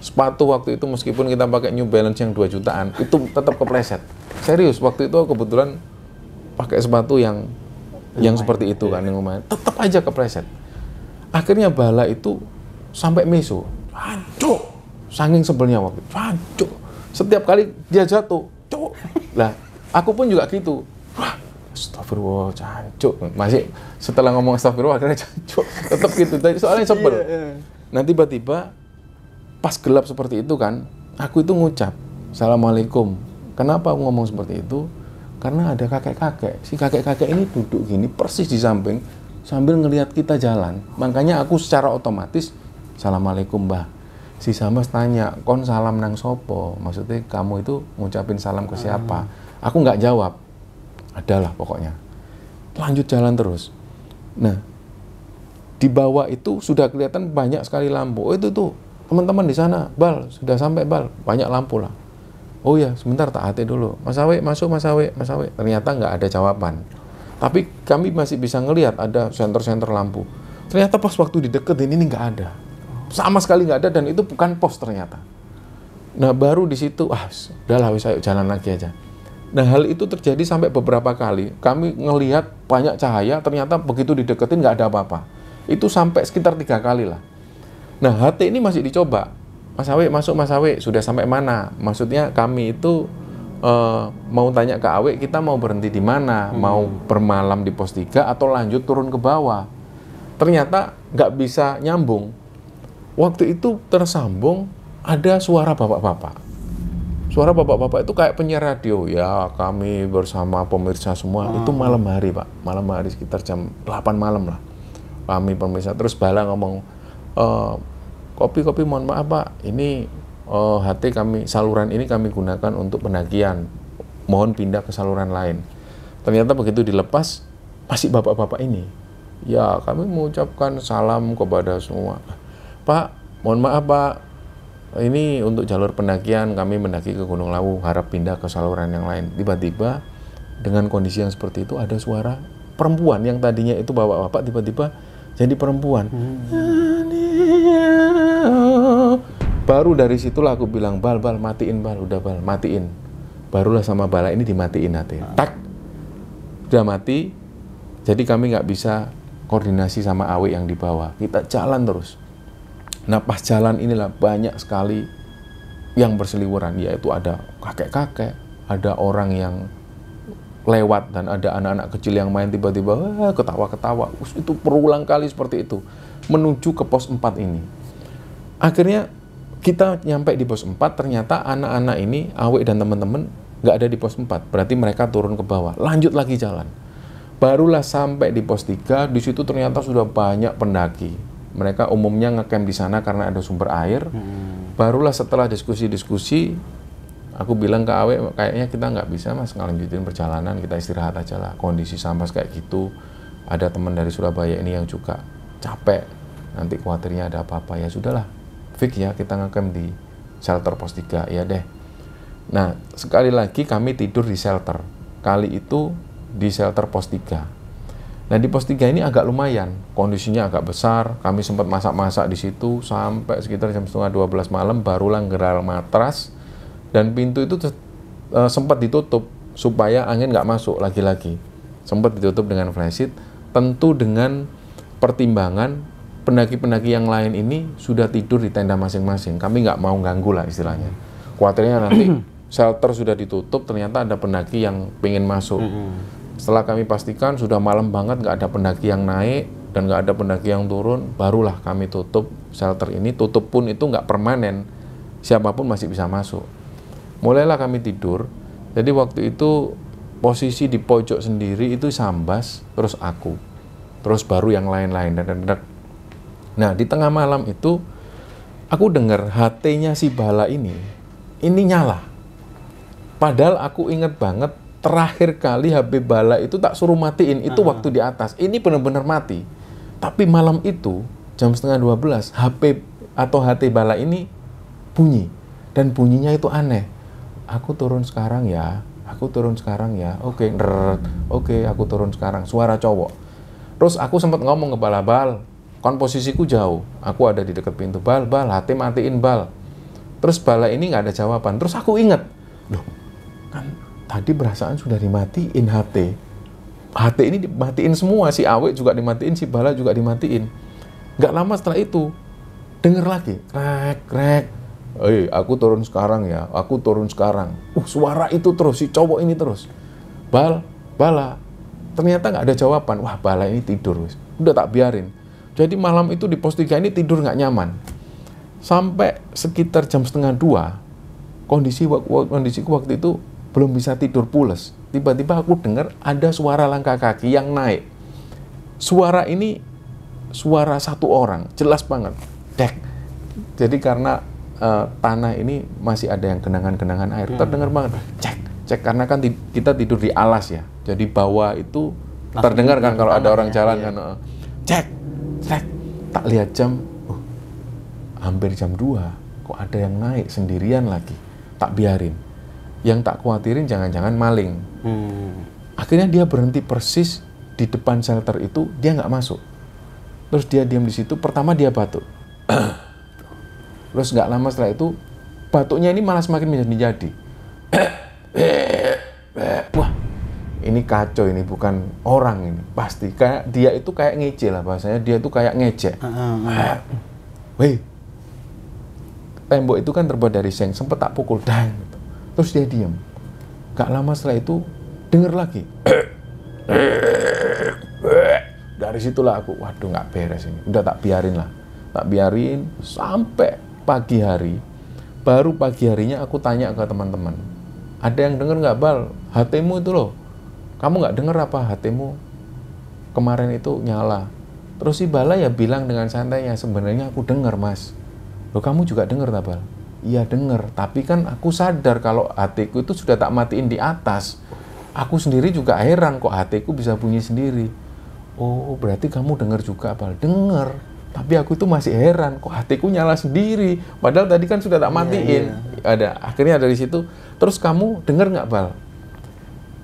sepatu waktu itu meskipun kita pakai New Balance yang 2 jutaan itu tetap kepleset serius waktu itu kebetulan pakai sepatu yang lumayan. yang seperti itu kan iya. yang lumayan tetap aja kepleset akhirnya bala itu sampai meso Pancuk. Saking sebelnya waktu itu. Setiap kali dia jatuh, cuk. Lah, aku pun juga gitu. Wah, astagfirullah, cancuk. Masih setelah ngomong astagfirullah akhirnya cancuk. Tetap gitu. Tapi Soalnya iya, sebel. Iya. Nah, tiba-tiba pas gelap seperti itu kan, aku itu ngucap, Assalamualaikum. Kenapa aku ngomong seperti itu? Karena ada kakek-kakek. Si kakek-kakek ini duduk gini persis di samping sambil ngelihat kita jalan. Makanya aku secara otomatis Assalamualaikum Mbah. Si Sambas tanya, kon salam nang sopo? Maksudnya kamu itu ngucapin salam ke siapa? Uh. Aku nggak jawab. Adalah pokoknya. Lanjut jalan terus. Nah, di bawah itu sudah kelihatan banyak sekali lampu. Oh itu tuh teman-teman di sana, Bal, sudah sampai Bal, banyak lampu lah. Oh ya, sebentar tak hati dulu. Mas Awe, masuk Mas Awe, Mas Awe. Ternyata nggak ada jawaban. Tapi kami masih bisa ngelihat ada senter-senter lampu. Ternyata pas waktu dideketin ini nggak ada sama sekali nggak ada dan itu bukan pos ternyata. Nah baru di situ ah udahlah lah, ayo jalan lagi aja. Nah hal itu terjadi sampai beberapa kali. Kami ngelihat banyak cahaya ternyata begitu dideketin nggak ada apa-apa. Itu sampai sekitar tiga kali lah. Nah hati ini masih dicoba. Mas Awe masuk Mas Awe sudah sampai mana? Maksudnya kami itu uh, mau tanya ke Awe kita mau berhenti di mana? Hmm. Mau bermalam di pos tiga atau lanjut turun ke bawah? Ternyata nggak bisa nyambung waktu itu tersambung ada suara bapak-bapak. Suara bapak-bapak itu kayak penyiar radio. Ya, kami bersama pemirsa semua. Hmm. Itu malam hari, Pak. Malam hari sekitar jam 8 malam lah. Kami pemirsa. Terus Bala ngomong, e, kopi-kopi mohon maaf, Pak. Ini uh, eh, HT kami, saluran ini kami gunakan untuk pendakian. Mohon pindah ke saluran lain. Ternyata begitu dilepas, masih bapak-bapak ini. Ya, kami mengucapkan salam kepada semua Pak, mohon maaf Pak, ini untuk jalur pendakian kami mendaki ke Gunung Lawu, harap pindah ke saluran yang lain. Tiba-tiba dengan kondisi yang seperti itu ada suara perempuan yang tadinya itu bawa bapak tiba-tiba jadi perempuan. Hmm. Baru dari situlah aku bilang, Bal, Bal, matiin Bal, udah Bal, matiin. Barulah sama Bala ini dimatiin Ah. Tak, udah mati, jadi kami nggak bisa koordinasi sama awe yang di bawah. Kita jalan terus. Nah pas jalan inilah banyak sekali yang berseliweran yaitu ada kakek-kakek, ada orang yang lewat dan ada anak-anak kecil yang main tiba-tiba ketawa-ketawa. Itu berulang kali seperti itu menuju ke pos 4 ini. Akhirnya kita nyampe di pos 4 ternyata anak-anak ini awek dan teman-teman nggak ada di pos 4 berarti mereka turun ke bawah lanjut lagi jalan barulah sampai di pos 3 di situ ternyata sudah banyak pendaki mereka umumnya ngecamp di sana karena ada sumber air. Hmm. Barulah setelah diskusi-diskusi, aku bilang ke Awe, kayaknya kita nggak bisa mas ngelanjutin perjalanan, kita istirahat aja lah. Kondisi sampah kayak gitu, ada teman dari Surabaya ini yang juga capek, nanti khawatirnya ada apa-apa. Ya sudahlah, fix ya kita ngecamp di shelter pos 3, ya deh. Nah, sekali lagi kami tidur di shelter. Kali itu di shelter pos 3 Nah di pos 3 ini agak lumayan, kondisinya agak besar. Kami sempat masak-masak di situ sampai sekitar jam setengah 12 malam baru langgeral matras dan pintu itu e, sempat ditutup supaya angin nggak masuk lagi-lagi. Sempat ditutup dengan flashit, tentu dengan pertimbangan pendaki-pendaki yang lain ini sudah tidur di tenda masing-masing. Kami nggak mau ganggu lah istilahnya. Khawatirnya nanti <clears throat> shelter sudah ditutup, ternyata ada pendaki yang pengen masuk. Setelah kami pastikan sudah malam banget nggak ada pendaki yang naik dan nggak ada pendaki yang turun, barulah kami tutup shelter ini. Tutup pun itu nggak permanen, siapapun masih bisa masuk. Mulailah kami tidur. Jadi waktu itu posisi di pojok sendiri itu sambas, terus aku, terus baru yang lain-lain dan -lain. Nah di tengah malam itu aku dengar HT-nya si bala ini, ini nyala. Padahal aku inget banget terakhir kali HP Bala itu tak suruh matiin itu uh -huh. waktu di atas ini benar-benar mati tapi malam itu jam setengah 12 HP atau HT Bala ini bunyi dan bunyinya itu aneh aku turun sekarang ya aku turun sekarang ya oke okay, oke okay, aku turun sekarang suara cowok terus aku sempat ngomong ke Bala Bal kan posisiku jauh aku ada di dekat pintu Bal Bal HT matiin Bal terus Bala ini nggak ada jawaban terus aku inget loh kan tadi perasaan sudah dimatiin HT HT ini dimatiin semua si Awe juga dimatiin si Bala juga dimatiin nggak lama setelah itu denger lagi rek rek eh aku turun sekarang ya aku turun sekarang uh suara itu terus si cowok ini terus bal bala ternyata nggak ada jawaban wah bala ini tidur wis udah tak biarin jadi malam itu di pos 3 ini tidur nggak nyaman sampai sekitar jam setengah dua kondisi kondisiku waktu itu belum bisa tidur pules. Tiba-tiba aku dengar ada suara langkah kaki yang naik. Suara ini suara satu orang, jelas banget. Dek. Jadi karena uh, tanah ini masih ada yang genangan-genangan air, hmm. terdengar banget. Cek, cek karena kan kita tidur di alas ya. Jadi bawah itu terdengar kan kalau ada orang ya. jalan iya. kan. Uh, cek, cek. Tak lihat jam, uh, hampir jam 2 kok ada yang naik sendirian lagi. Tak biarin yang tak khawatirin jangan-jangan maling. Hmm. Akhirnya dia berhenti persis di depan shelter itu, dia nggak masuk. Terus dia diam di situ, pertama dia batuk. <clears throat> Terus nggak lama setelah itu, batuknya ini malah semakin menjadi-jadi. <clears throat> Wah, ini kacau ini bukan orang ini pasti kayak dia itu kayak ngece lah bahasanya dia itu kayak ngecek wih tembok itu kan terbuat dari seng sempet tak pukul dang. Terus dia diam. Gak lama setelah itu dengar lagi. Dari situlah aku, waduh nggak beres ini. Udah tak biarin lah. Tak biarin sampai pagi hari. Baru pagi harinya aku tanya ke teman-teman. Ada yang denger nggak Bal? Hatimu itu loh. Kamu nggak denger apa hatimu? kemarin itu nyala. Terus si Bala ya bilang dengan santainya, sebenarnya aku dengar mas. Loh kamu juga dengar tak Bal? Iya denger, tapi kan aku sadar kalau hatiku itu sudah tak matiin di atas. Aku sendiri juga heran kok hatiku bisa bunyi sendiri. Oh, berarti kamu dengar juga, Bal. Dengar. Tapi aku itu masih heran kok hatiku nyala sendiri. Padahal tadi kan sudah tak iya, matiin. Yeah, yeah. Ada akhirnya dari situ. Terus kamu dengar nggak, Bal?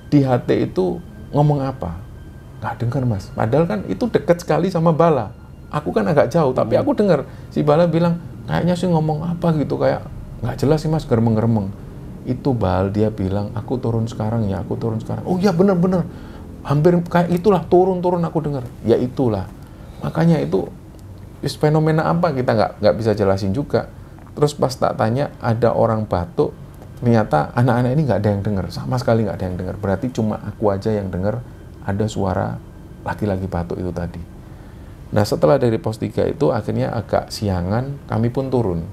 Di hati itu ngomong apa? Nggak dengar, Mas. Padahal kan itu dekat sekali sama Bala. Aku kan agak jauh, tapi iya. aku dengar si Bala bilang, kayaknya sih ngomong apa gitu kayak nggak jelas sih mas geremeng-geremeng itu bal dia bilang aku turun sekarang ya aku turun sekarang oh ya bener-bener hampir kayak itulah turun-turun aku dengar ya itulah makanya itu fenomena apa kita nggak nggak bisa jelasin juga terus pas tak tanya ada orang batuk ternyata anak-anak ini nggak ada yang dengar sama sekali nggak ada yang dengar berarti cuma aku aja yang dengar ada suara laki-laki batuk itu tadi Nah setelah dari pos 3 itu akhirnya agak siangan kami pun turun.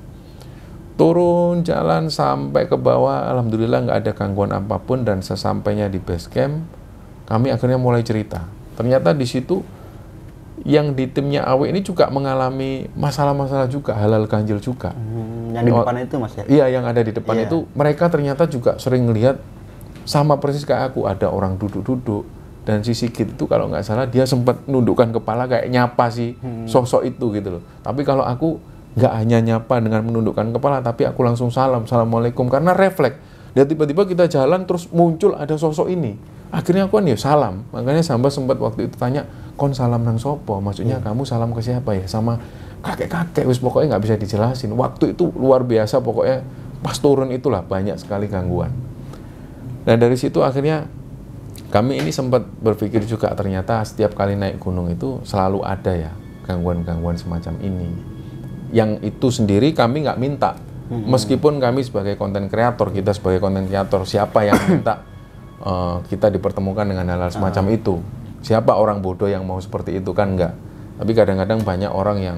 Turun jalan sampai ke bawah, alhamdulillah nggak ada gangguan apapun dan sesampainya di base camp, kami akhirnya mulai cerita. Ternyata di situ yang di timnya AW ini juga mengalami masalah-masalah juga, halal ganjil juga. Hmm, yang di oh, depan itu mas ya? Iya, yang ada di depan yeah. itu mereka ternyata juga sering melihat sama persis kayak aku, ada orang duduk-duduk, dan si Sigit itu kalau nggak salah dia sempat nundukkan kepala kayak nyapa sih hmm. sosok itu gitu loh. Tapi kalau aku nggak hanya nyapa dengan menundukkan kepala, tapi aku langsung salam, assalamualaikum karena refleks. Dia tiba-tiba kita jalan terus muncul ada sosok ini. Akhirnya aku kan ya salam. Makanya sampai sempat waktu itu tanya, kon salam nang sopo? Maksudnya hmm. kamu salam ke siapa ya? Sama kakek-kakek, wis pokoknya nggak bisa dijelasin. Waktu itu luar biasa, pokoknya pas turun itulah banyak sekali gangguan. Dan nah, dari situ akhirnya kami ini sempat berpikir juga ternyata setiap kali naik gunung itu selalu ada ya gangguan-gangguan semacam ini. Yang itu sendiri kami nggak minta. Mm-hmm. Meskipun kami sebagai konten kreator, kita sebagai konten kreator, siapa yang <coughs> minta uh, kita dipertemukan dengan hal-hal ah. semacam uh. itu? Siapa orang bodoh yang mau seperti itu kan nggak? Tapi kadang-kadang banyak orang yang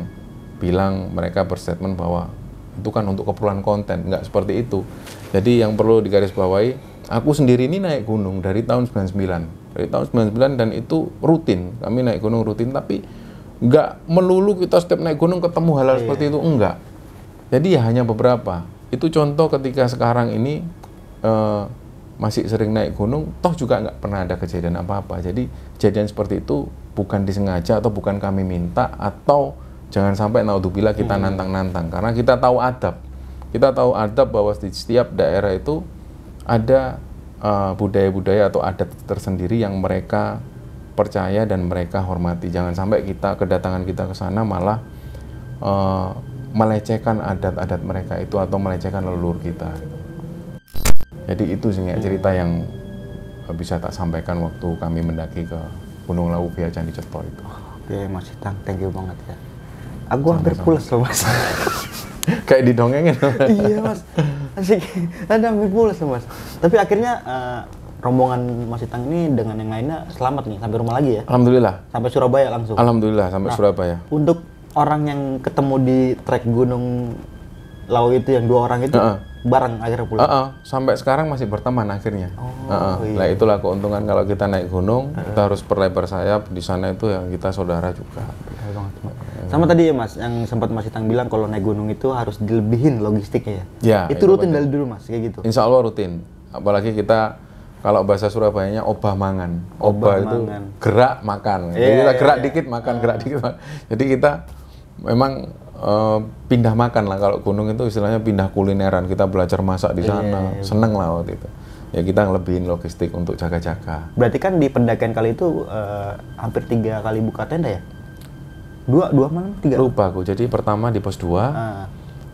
bilang mereka berstatement bahwa itu kan untuk keperluan konten, nggak seperti itu. Jadi yang perlu digarisbawahi Aku sendiri ini naik gunung dari tahun 99. Dari tahun 99 dan itu rutin. Kami naik gunung rutin tapi nggak melulu kita setiap naik gunung ketemu hal-hal yeah. seperti itu enggak. Jadi ya hanya beberapa. Itu contoh ketika sekarang ini uh, masih sering naik gunung, toh juga nggak pernah ada kejadian apa-apa. Jadi kejadian seperti itu bukan disengaja atau bukan kami minta atau jangan sampai naudzubillah kita hmm. nantang-nantang hmm. karena kita tahu adab. Kita tahu adab bahwa di setiap daerah itu ada eh, budaya-budaya uh, atau adat tersendiri yang mereka percaya dan mereka hormati. Jangan sampai kita kedatangan kita ke sana malah uh, melecehkan adat-adat mereka itu atau melecehkan leluhur kita. Jadi itu sih cerita yang bisa tak sampaikan waktu kami mendaki ke Gunung Lawu via Candi Ceto itu. Oke, Mas Hitang, thank you banget ya. Aku Sampai hampir pulas loh, Mas. <laughs> Kayak didongengin. iya, Mas asik <laughs> ada hampir mulus mas tapi akhirnya uh, rombongan Mas Itang ini dengan yang lainnya selamat nih sampai rumah lagi ya alhamdulillah sampai Surabaya langsung alhamdulillah sampai nah, Surabaya untuk orang yang ketemu di trek gunung Lawu itu yang dua orang itu uh -uh bareng akhirnya pulang. Uh -uh. Sampai sekarang masih berteman akhirnya. Oh, uh -uh. Iya. Nah itulah keuntungan kalau kita naik gunung, uh -uh. kita harus perlebar sayap di sana itu ya kita saudara juga. Iya, Sama tadi ya mas, yang sempat Mas Itang bilang kalau naik gunung itu harus dilebihin logistiknya ya. Ya. Itu, itu rutin dari dulu mas, kayak gitu. Insya Allah rutin. Apalagi kita kalau bahasa surabaya nya obah mangan. Obah, obah itu mangan. gerak makan. Yeah, Jadi iya, kita iya, gerak yeah. dikit makan, uh. gerak dikit makan. Jadi kita memang Eh, pindah makan lah kalau gunung itu istilahnya pindah kulineran kita belajar masak di sana yeah. Iya, seneng lah waktu itu ya kita ngelebihin logistik untuk jaga-jaga berarti kan di pendakian kali itu uh, hampir tiga kali buka tenda ya dua dua malam tiga lupa aku jadi pertama di pos dua ah.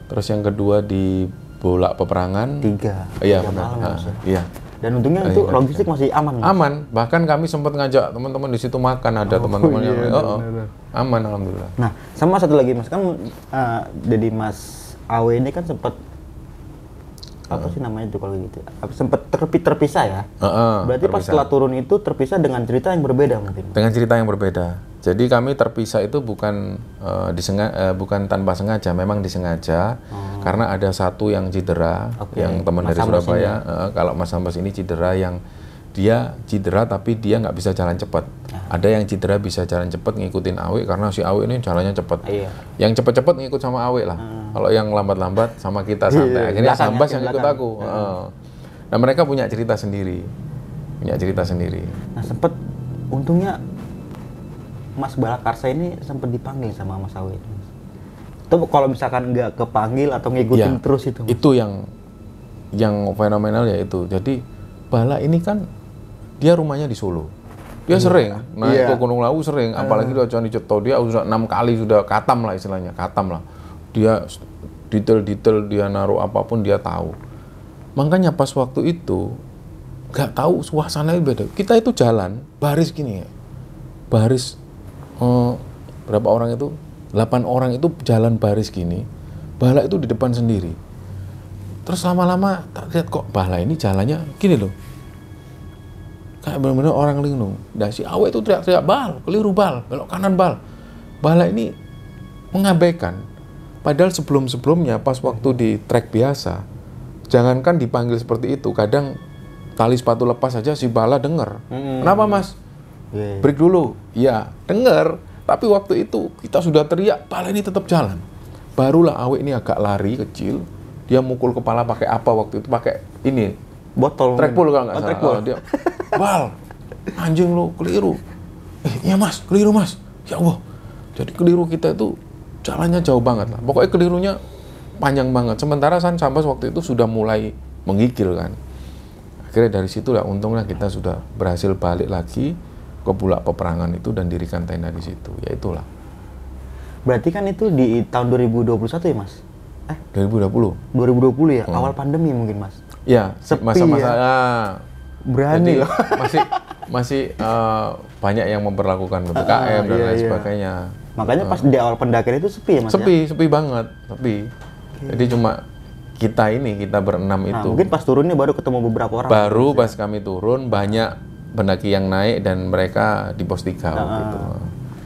terus yang kedua di bolak peperangan tiga iya benar ah, iya dan untungnya iya, itu iya, logistik iya. masih aman. Aman. Bahkan kami sempat ngajak teman-teman di situ makan ada oh, teman-teman iya, yang oh, oh. aman alhamdulillah. Nah, sama satu lagi Mas kan uh, jadi Mas Aw ini kan sempat apa sih namanya itu kalau gitu sempat terpi ya? terpisah ya uh, uh, berarti terpisah. pas setelah turun itu terpisah dengan cerita yang berbeda mungkin dengan cerita yang berbeda jadi kami terpisah itu bukan uh, eh, disengaja, uh, eh, bukan tanpa sengaja, memang disengaja oh. karena ada satu yang cedera, okay. yang teman dari Surabaya. Uh, kalau Mas Ambas ini cedera yang dia cedera tapi dia nggak bisa jalan cepat. Ah. Ada yang cedera bisa jalan cepat ngikutin Awe karena si Awe ini jalannya cepat. Iya. Yang cepat-cepat ngikut sama Awe lah. Ah. Kalau yang lambat-lambat sama kita iya, santai. Akhirnya Mas Ambas yang ikut aku. Uh. Nah mereka punya cerita sendiri, punya cerita sendiri. Nah sempet untungnya Mas Balakarsa ini sempat dipanggil sama Mas Awi itu. Itu kalau misalkan nggak kepanggil atau ngikutin ya, terus itu. Mas. Itu yang yang fenomenal ya itu. Jadi Bala ini kan dia rumahnya di Solo. Dia hmm. sering naik yeah. ke Gunung Lawu sering, apalagi uh. Ah. dia Cipto dia sudah enam kali sudah katam lah istilahnya, katam lah. Dia detail-detail dia naruh apapun dia tahu. Makanya pas waktu itu nggak tahu suasana beda. Kita itu jalan baris gini ya, baris Oh, berapa orang itu? 8 orang itu jalan baris gini, bala itu di depan sendiri. Terus lama-lama tak lihat kok bala ini jalannya gini loh. Kayak benar-benar orang linglung. Dan si Awe itu teriak-teriak bal, keliru bal, belok kanan bal. Bala ini mengabaikan. Padahal sebelum-sebelumnya pas waktu di trek biasa, jangankan dipanggil seperti itu, kadang tali sepatu lepas saja si bala denger. Hmm. Kenapa mas? yeah, iya. break dulu. Ya, dengar. Tapi waktu itu kita sudah teriak, pala ini tetap jalan. Barulah Awe ini agak lari kecil, dia mukul kepala pakai apa waktu itu? Pakai ini botol. Trackball kalau nggak oh, salah. oh, Dia, bal, anjing lo keliru. Eh, iya mas, keliru mas. Ya Allah. Jadi keliru kita itu jalannya jauh banget lah. Pokoknya kelirunya panjang banget. Sementara San sampai waktu itu sudah mulai menggigil kan. Akhirnya dari situ lah untunglah kita sudah berhasil balik lagi pula peperangan itu dan dirikan tenda di situ. Ya itulah. Berarti kan itu di tahun 2021 ya, Mas? Eh, 2020. 2020 ya, hmm. awal pandemi mungkin, Mas. Ya, masa-masa ya. Ah. berani loh. <laughs> masih masih uh, banyak yang memperlakukan ah, PPKM uh, dan iya, lain iya. sebagainya. Makanya pas ah. di awal pendakian itu sepi ya, Mas? Ya? Sepi, ya? sepi banget, sepi. Okay. Jadi cuma kita ini kita berenam nah, itu. Mungkin pas turunnya baru ketemu beberapa orang. Baru iya. pas kami turun banyak pendaki yang naik dan mereka di pos tiga nah, gitu.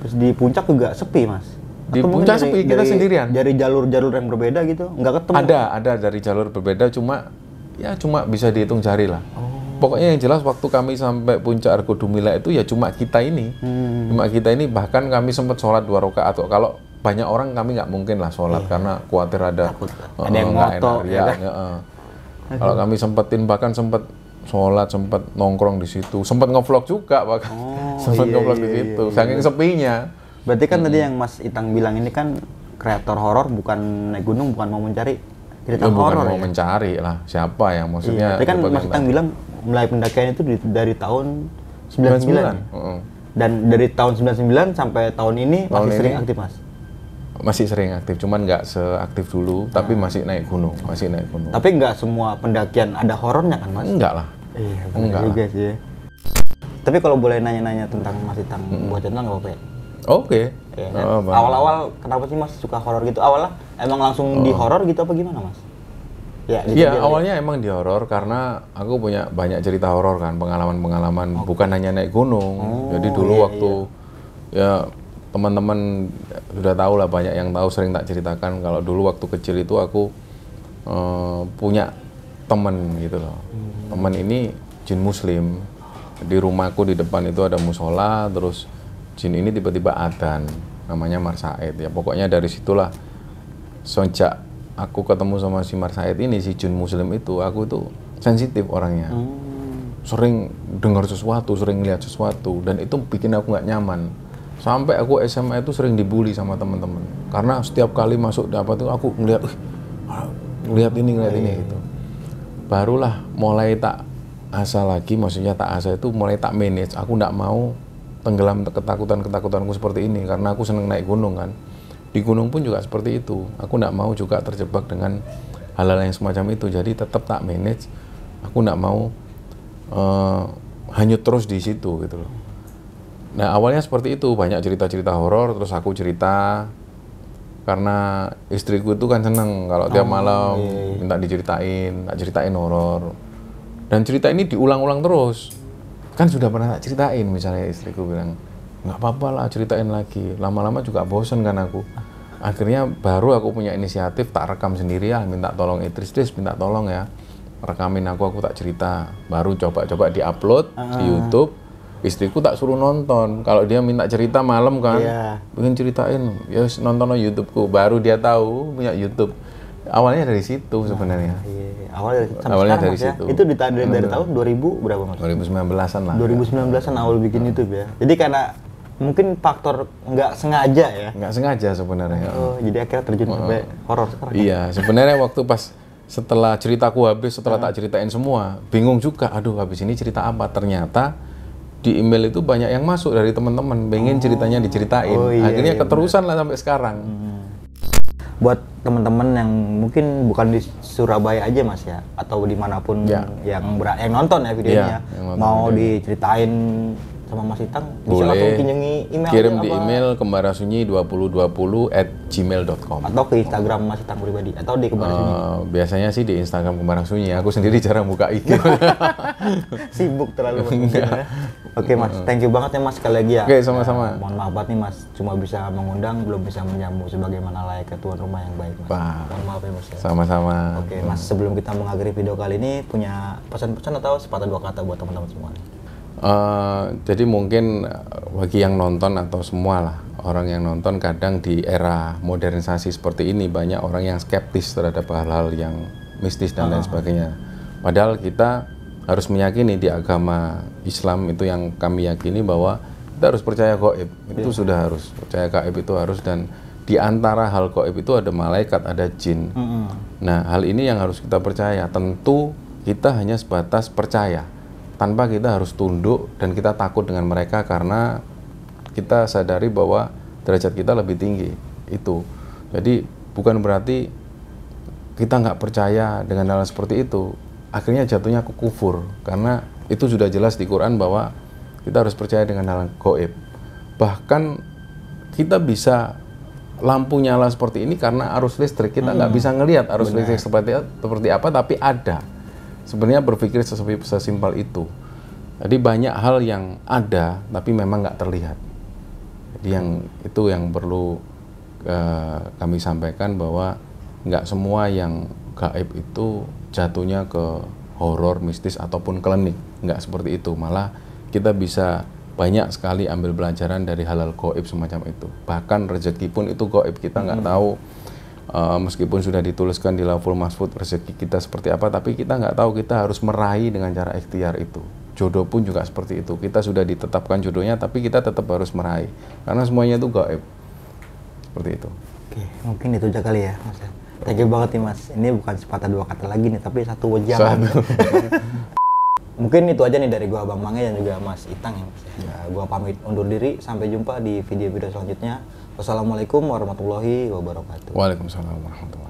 Terus di puncak juga sepi, Mas. Di Atau puncak dari, sepi kita dari, sendirian. Dari jalur-jalur yang berbeda gitu, nggak ketemu. Ada, ada dari jalur berbeda cuma ya cuma bisa dihitung jari lah. Oh. Pokoknya yang jelas waktu kami sampai puncak Argo Dumila itu ya cuma kita ini, hmm. cuma kita ini bahkan kami sempat sholat dua rakaat atau kalau banyak orang kami nggak mungkin lah sholat iya. karena khawatir ada Takut. Uh, ada yang ngotok, enak, iya, ya, ya, uh. Kalau kami sempetin bahkan sempat sholat sempat nongkrong di situ sempat ngevlog juga pak oh, <laughs> sempat iya, ngevlog iya, di situ iya, iya. saking sepinya berarti kan hmm. tadi yang Mas Itang bilang ini kan kreator horor bukan naik gunung bukan mau mencari cerita ya, horor mau ya? mencari lah siapa yang iya, maksudnya iya. tapi kan Mas Itang bilang mulai pendakian itu dari, dari tahun 99, 99. Uh -uh. dan dari tahun 99 sampai tahun ini tahun masih ini, sering aktif Mas masih sering aktif, cuman nggak seaktif dulu, tapi ah. masih naik gunung, masih naik gunung. Tapi nggak semua pendakian ada horornya kan mas? Enggak lah. Iya, enggak juga lah. sih. Tapi kalau boleh nanya-nanya tentang Mas Itang, hmm. buat tentang nggak apa-apa ya? Oke. Okay. Ya, kan? Awal-awal kenapa sih Mas suka horor gitu? Awalnya emang langsung oh. di horor gitu apa gimana Mas? Ya, gitu ya awalnya emang di horor karena aku punya banyak cerita horor kan, pengalaman-pengalaman okay. Oh. bukan hanya naik gunung. Oh, Jadi dulu iya, waktu iya. ya teman-teman sudah tahu lah banyak yang tahu sering tak ceritakan kalau dulu waktu kecil itu aku uh, punya teman gitu loh hmm. Teman ini jin muslim di rumahku di depan itu ada musola terus jin ini tiba-tiba adan namanya Marsaid ya pokoknya dari situlah sejak aku ketemu sama si Marsaid ini si jin muslim itu aku tuh sensitif orangnya hmm. sering dengar sesuatu sering lihat sesuatu dan itu bikin aku nggak nyaman sampai aku SMA itu sering dibully sama teman-teman karena setiap kali masuk apa tuh aku ngelihat ngeliat ini ngelihat iya, ini iya, itu iya. barulah mulai tak asa lagi maksudnya tak asa itu mulai tak manage aku ndak mau tenggelam ketakutan ketakutanku seperti ini karena aku seneng naik gunung kan di gunung pun juga seperti itu aku ndak mau juga terjebak dengan hal-hal yang semacam itu jadi tetap tak manage aku ndak mau uh, hanyut terus di situ gitu loh Nah awalnya seperti itu banyak cerita-cerita horor terus aku cerita karena istriku itu kan seneng kalau tiap oh, malam iya, iya. minta diceritain, tak ceritain horor. Dan cerita ini diulang-ulang terus. Kan sudah pernah tak ceritain misalnya istriku bilang nggak apa-apa lah ceritain lagi. Lama-lama juga bosen kan aku. Akhirnya baru aku punya inisiatif tak rekam sendiri ya, minta tolong Idris, Idris minta tolong ya rekamin aku aku tak cerita baru coba-coba diupload uh. di ah. YouTube istriku tak suruh nonton kalau dia minta cerita malam kan yeah. pengen ceritain ya nonton YouTubeku baru dia tahu punya YouTube awalnya dari situ nah, sebenarnya. Nah, iya, Awalnya dari, sampai awalnya sekarang, dari ya? situ. Itu dari, dari, dari nah. tahun 2000 berapa mas? 2019-an lah. 2019-an ya. awal bikin hmm. YouTube ya. Jadi karena mungkin faktor nggak sengaja ya. Nggak sengaja sebenarnya. Oh, jadi akhirnya terjun oh. sampai horor sekarang. Ya? Iya, sebenarnya waktu pas setelah ceritaku habis, setelah hmm. tak ceritain semua, bingung juga. Aduh, habis ini cerita apa? Ternyata di email itu banyak yang masuk dari teman-teman pengen oh. ceritanya diceritain oh, iya, akhirnya iya, keterusan iya. lah sampai sekarang hmm. buat teman-teman yang mungkin bukan di Surabaya aja mas ya atau dimanapun ya. yang yang nonton ya videonya ya, mau videonya. diceritain sama Mas Itang bisa Boleh. langsung email kirim di email kembarasunyi 2020 at gmail.com atau ke Instagram Mas Itang pribadi atau di kembarasunyi uh, eh, biasanya sih di Instagram kembarasunyi aku sendiri jarang buka IG <laughs> sibuk terlalu ya. oke Mas thank you banget ya Mas sekali lagi ya oke sama-sama ya, mohon maaf banget nih Mas cuma bisa mengundang belum bisa menyambut sebagaimana layaknya tuan rumah yang baik Mas bah. mohon maaf ya Mas ya. sama-sama oke Mas sebelum kita mengakhiri video kali ini punya pesan-pesan atau sepatah dua kata buat teman-teman semua Eh, jadi mungkin eh, bagi yang nonton atau semua lah orang yang nonton kadang di era modernisasi seperti ini banyak orang yang skeptis terhadap hal-hal yang mistis dan uh -huh. lain ah. sebagainya. Padahal kita harus meyakini di agama Islam itu yang kami yakini bahwa kita harus percaya gaib itu yeah. sudah harus percaya gaib itu harus dan di antara hal gaib itu ada malaikat ada jin. Mm -hmm. Nah hal ini yang harus kita percaya tentu kita hanya sebatas percaya tanpa kita harus tunduk dan kita takut dengan mereka karena kita sadari bahwa derajat kita lebih tinggi itu jadi bukan berarti kita nggak percaya dengan hal seperti itu akhirnya jatuhnya ke kufur karena itu sudah jelas di Quran bahwa kita harus percaya dengan hal goib bahkan kita bisa lampu nyala seperti ini karena arus listrik kita nggak hmm. bisa ngelihat arus Benar. listrik seperti seperti apa tapi ada sebenarnya berpikir sesimpel itu. Jadi banyak hal yang ada tapi memang nggak terlihat. Jadi yang itu yang perlu uh, kami sampaikan bahwa nggak semua yang gaib itu jatuhnya ke horor, mistis ataupun klinik. Nggak seperti itu. Malah kita bisa banyak sekali ambil pelajaran dari halal goib semacam itu. Bahkan rezeki pun itu goib kita nggak hmm. tahu uh, meskipun sudah dituliskan di laful masfud rezeki kita seperti apa tapi kita nggak tahu kita harus meraih dengan cara ikhtiar itu jodoh pun juga seperti itu kita sudah ditetapkan jodohnya tapi kita tetap harus meraih karena semuanya itu gaib seperti itu oke mungkin itu aja kali ya mas Thank banget nih mas ini bukan sepatah dua kata lagi nih tapi satu Satu. <laughs> mungkin itu aja nih dari gua Abang Mange dan juga Mas Itang ya, ya. Iya. gua pamit undur diri sampai jumpa di video-video selanjutnya Wassalamualaikum warahmatullahi wabarakatuh. Waalaikumsalam warahmatullahi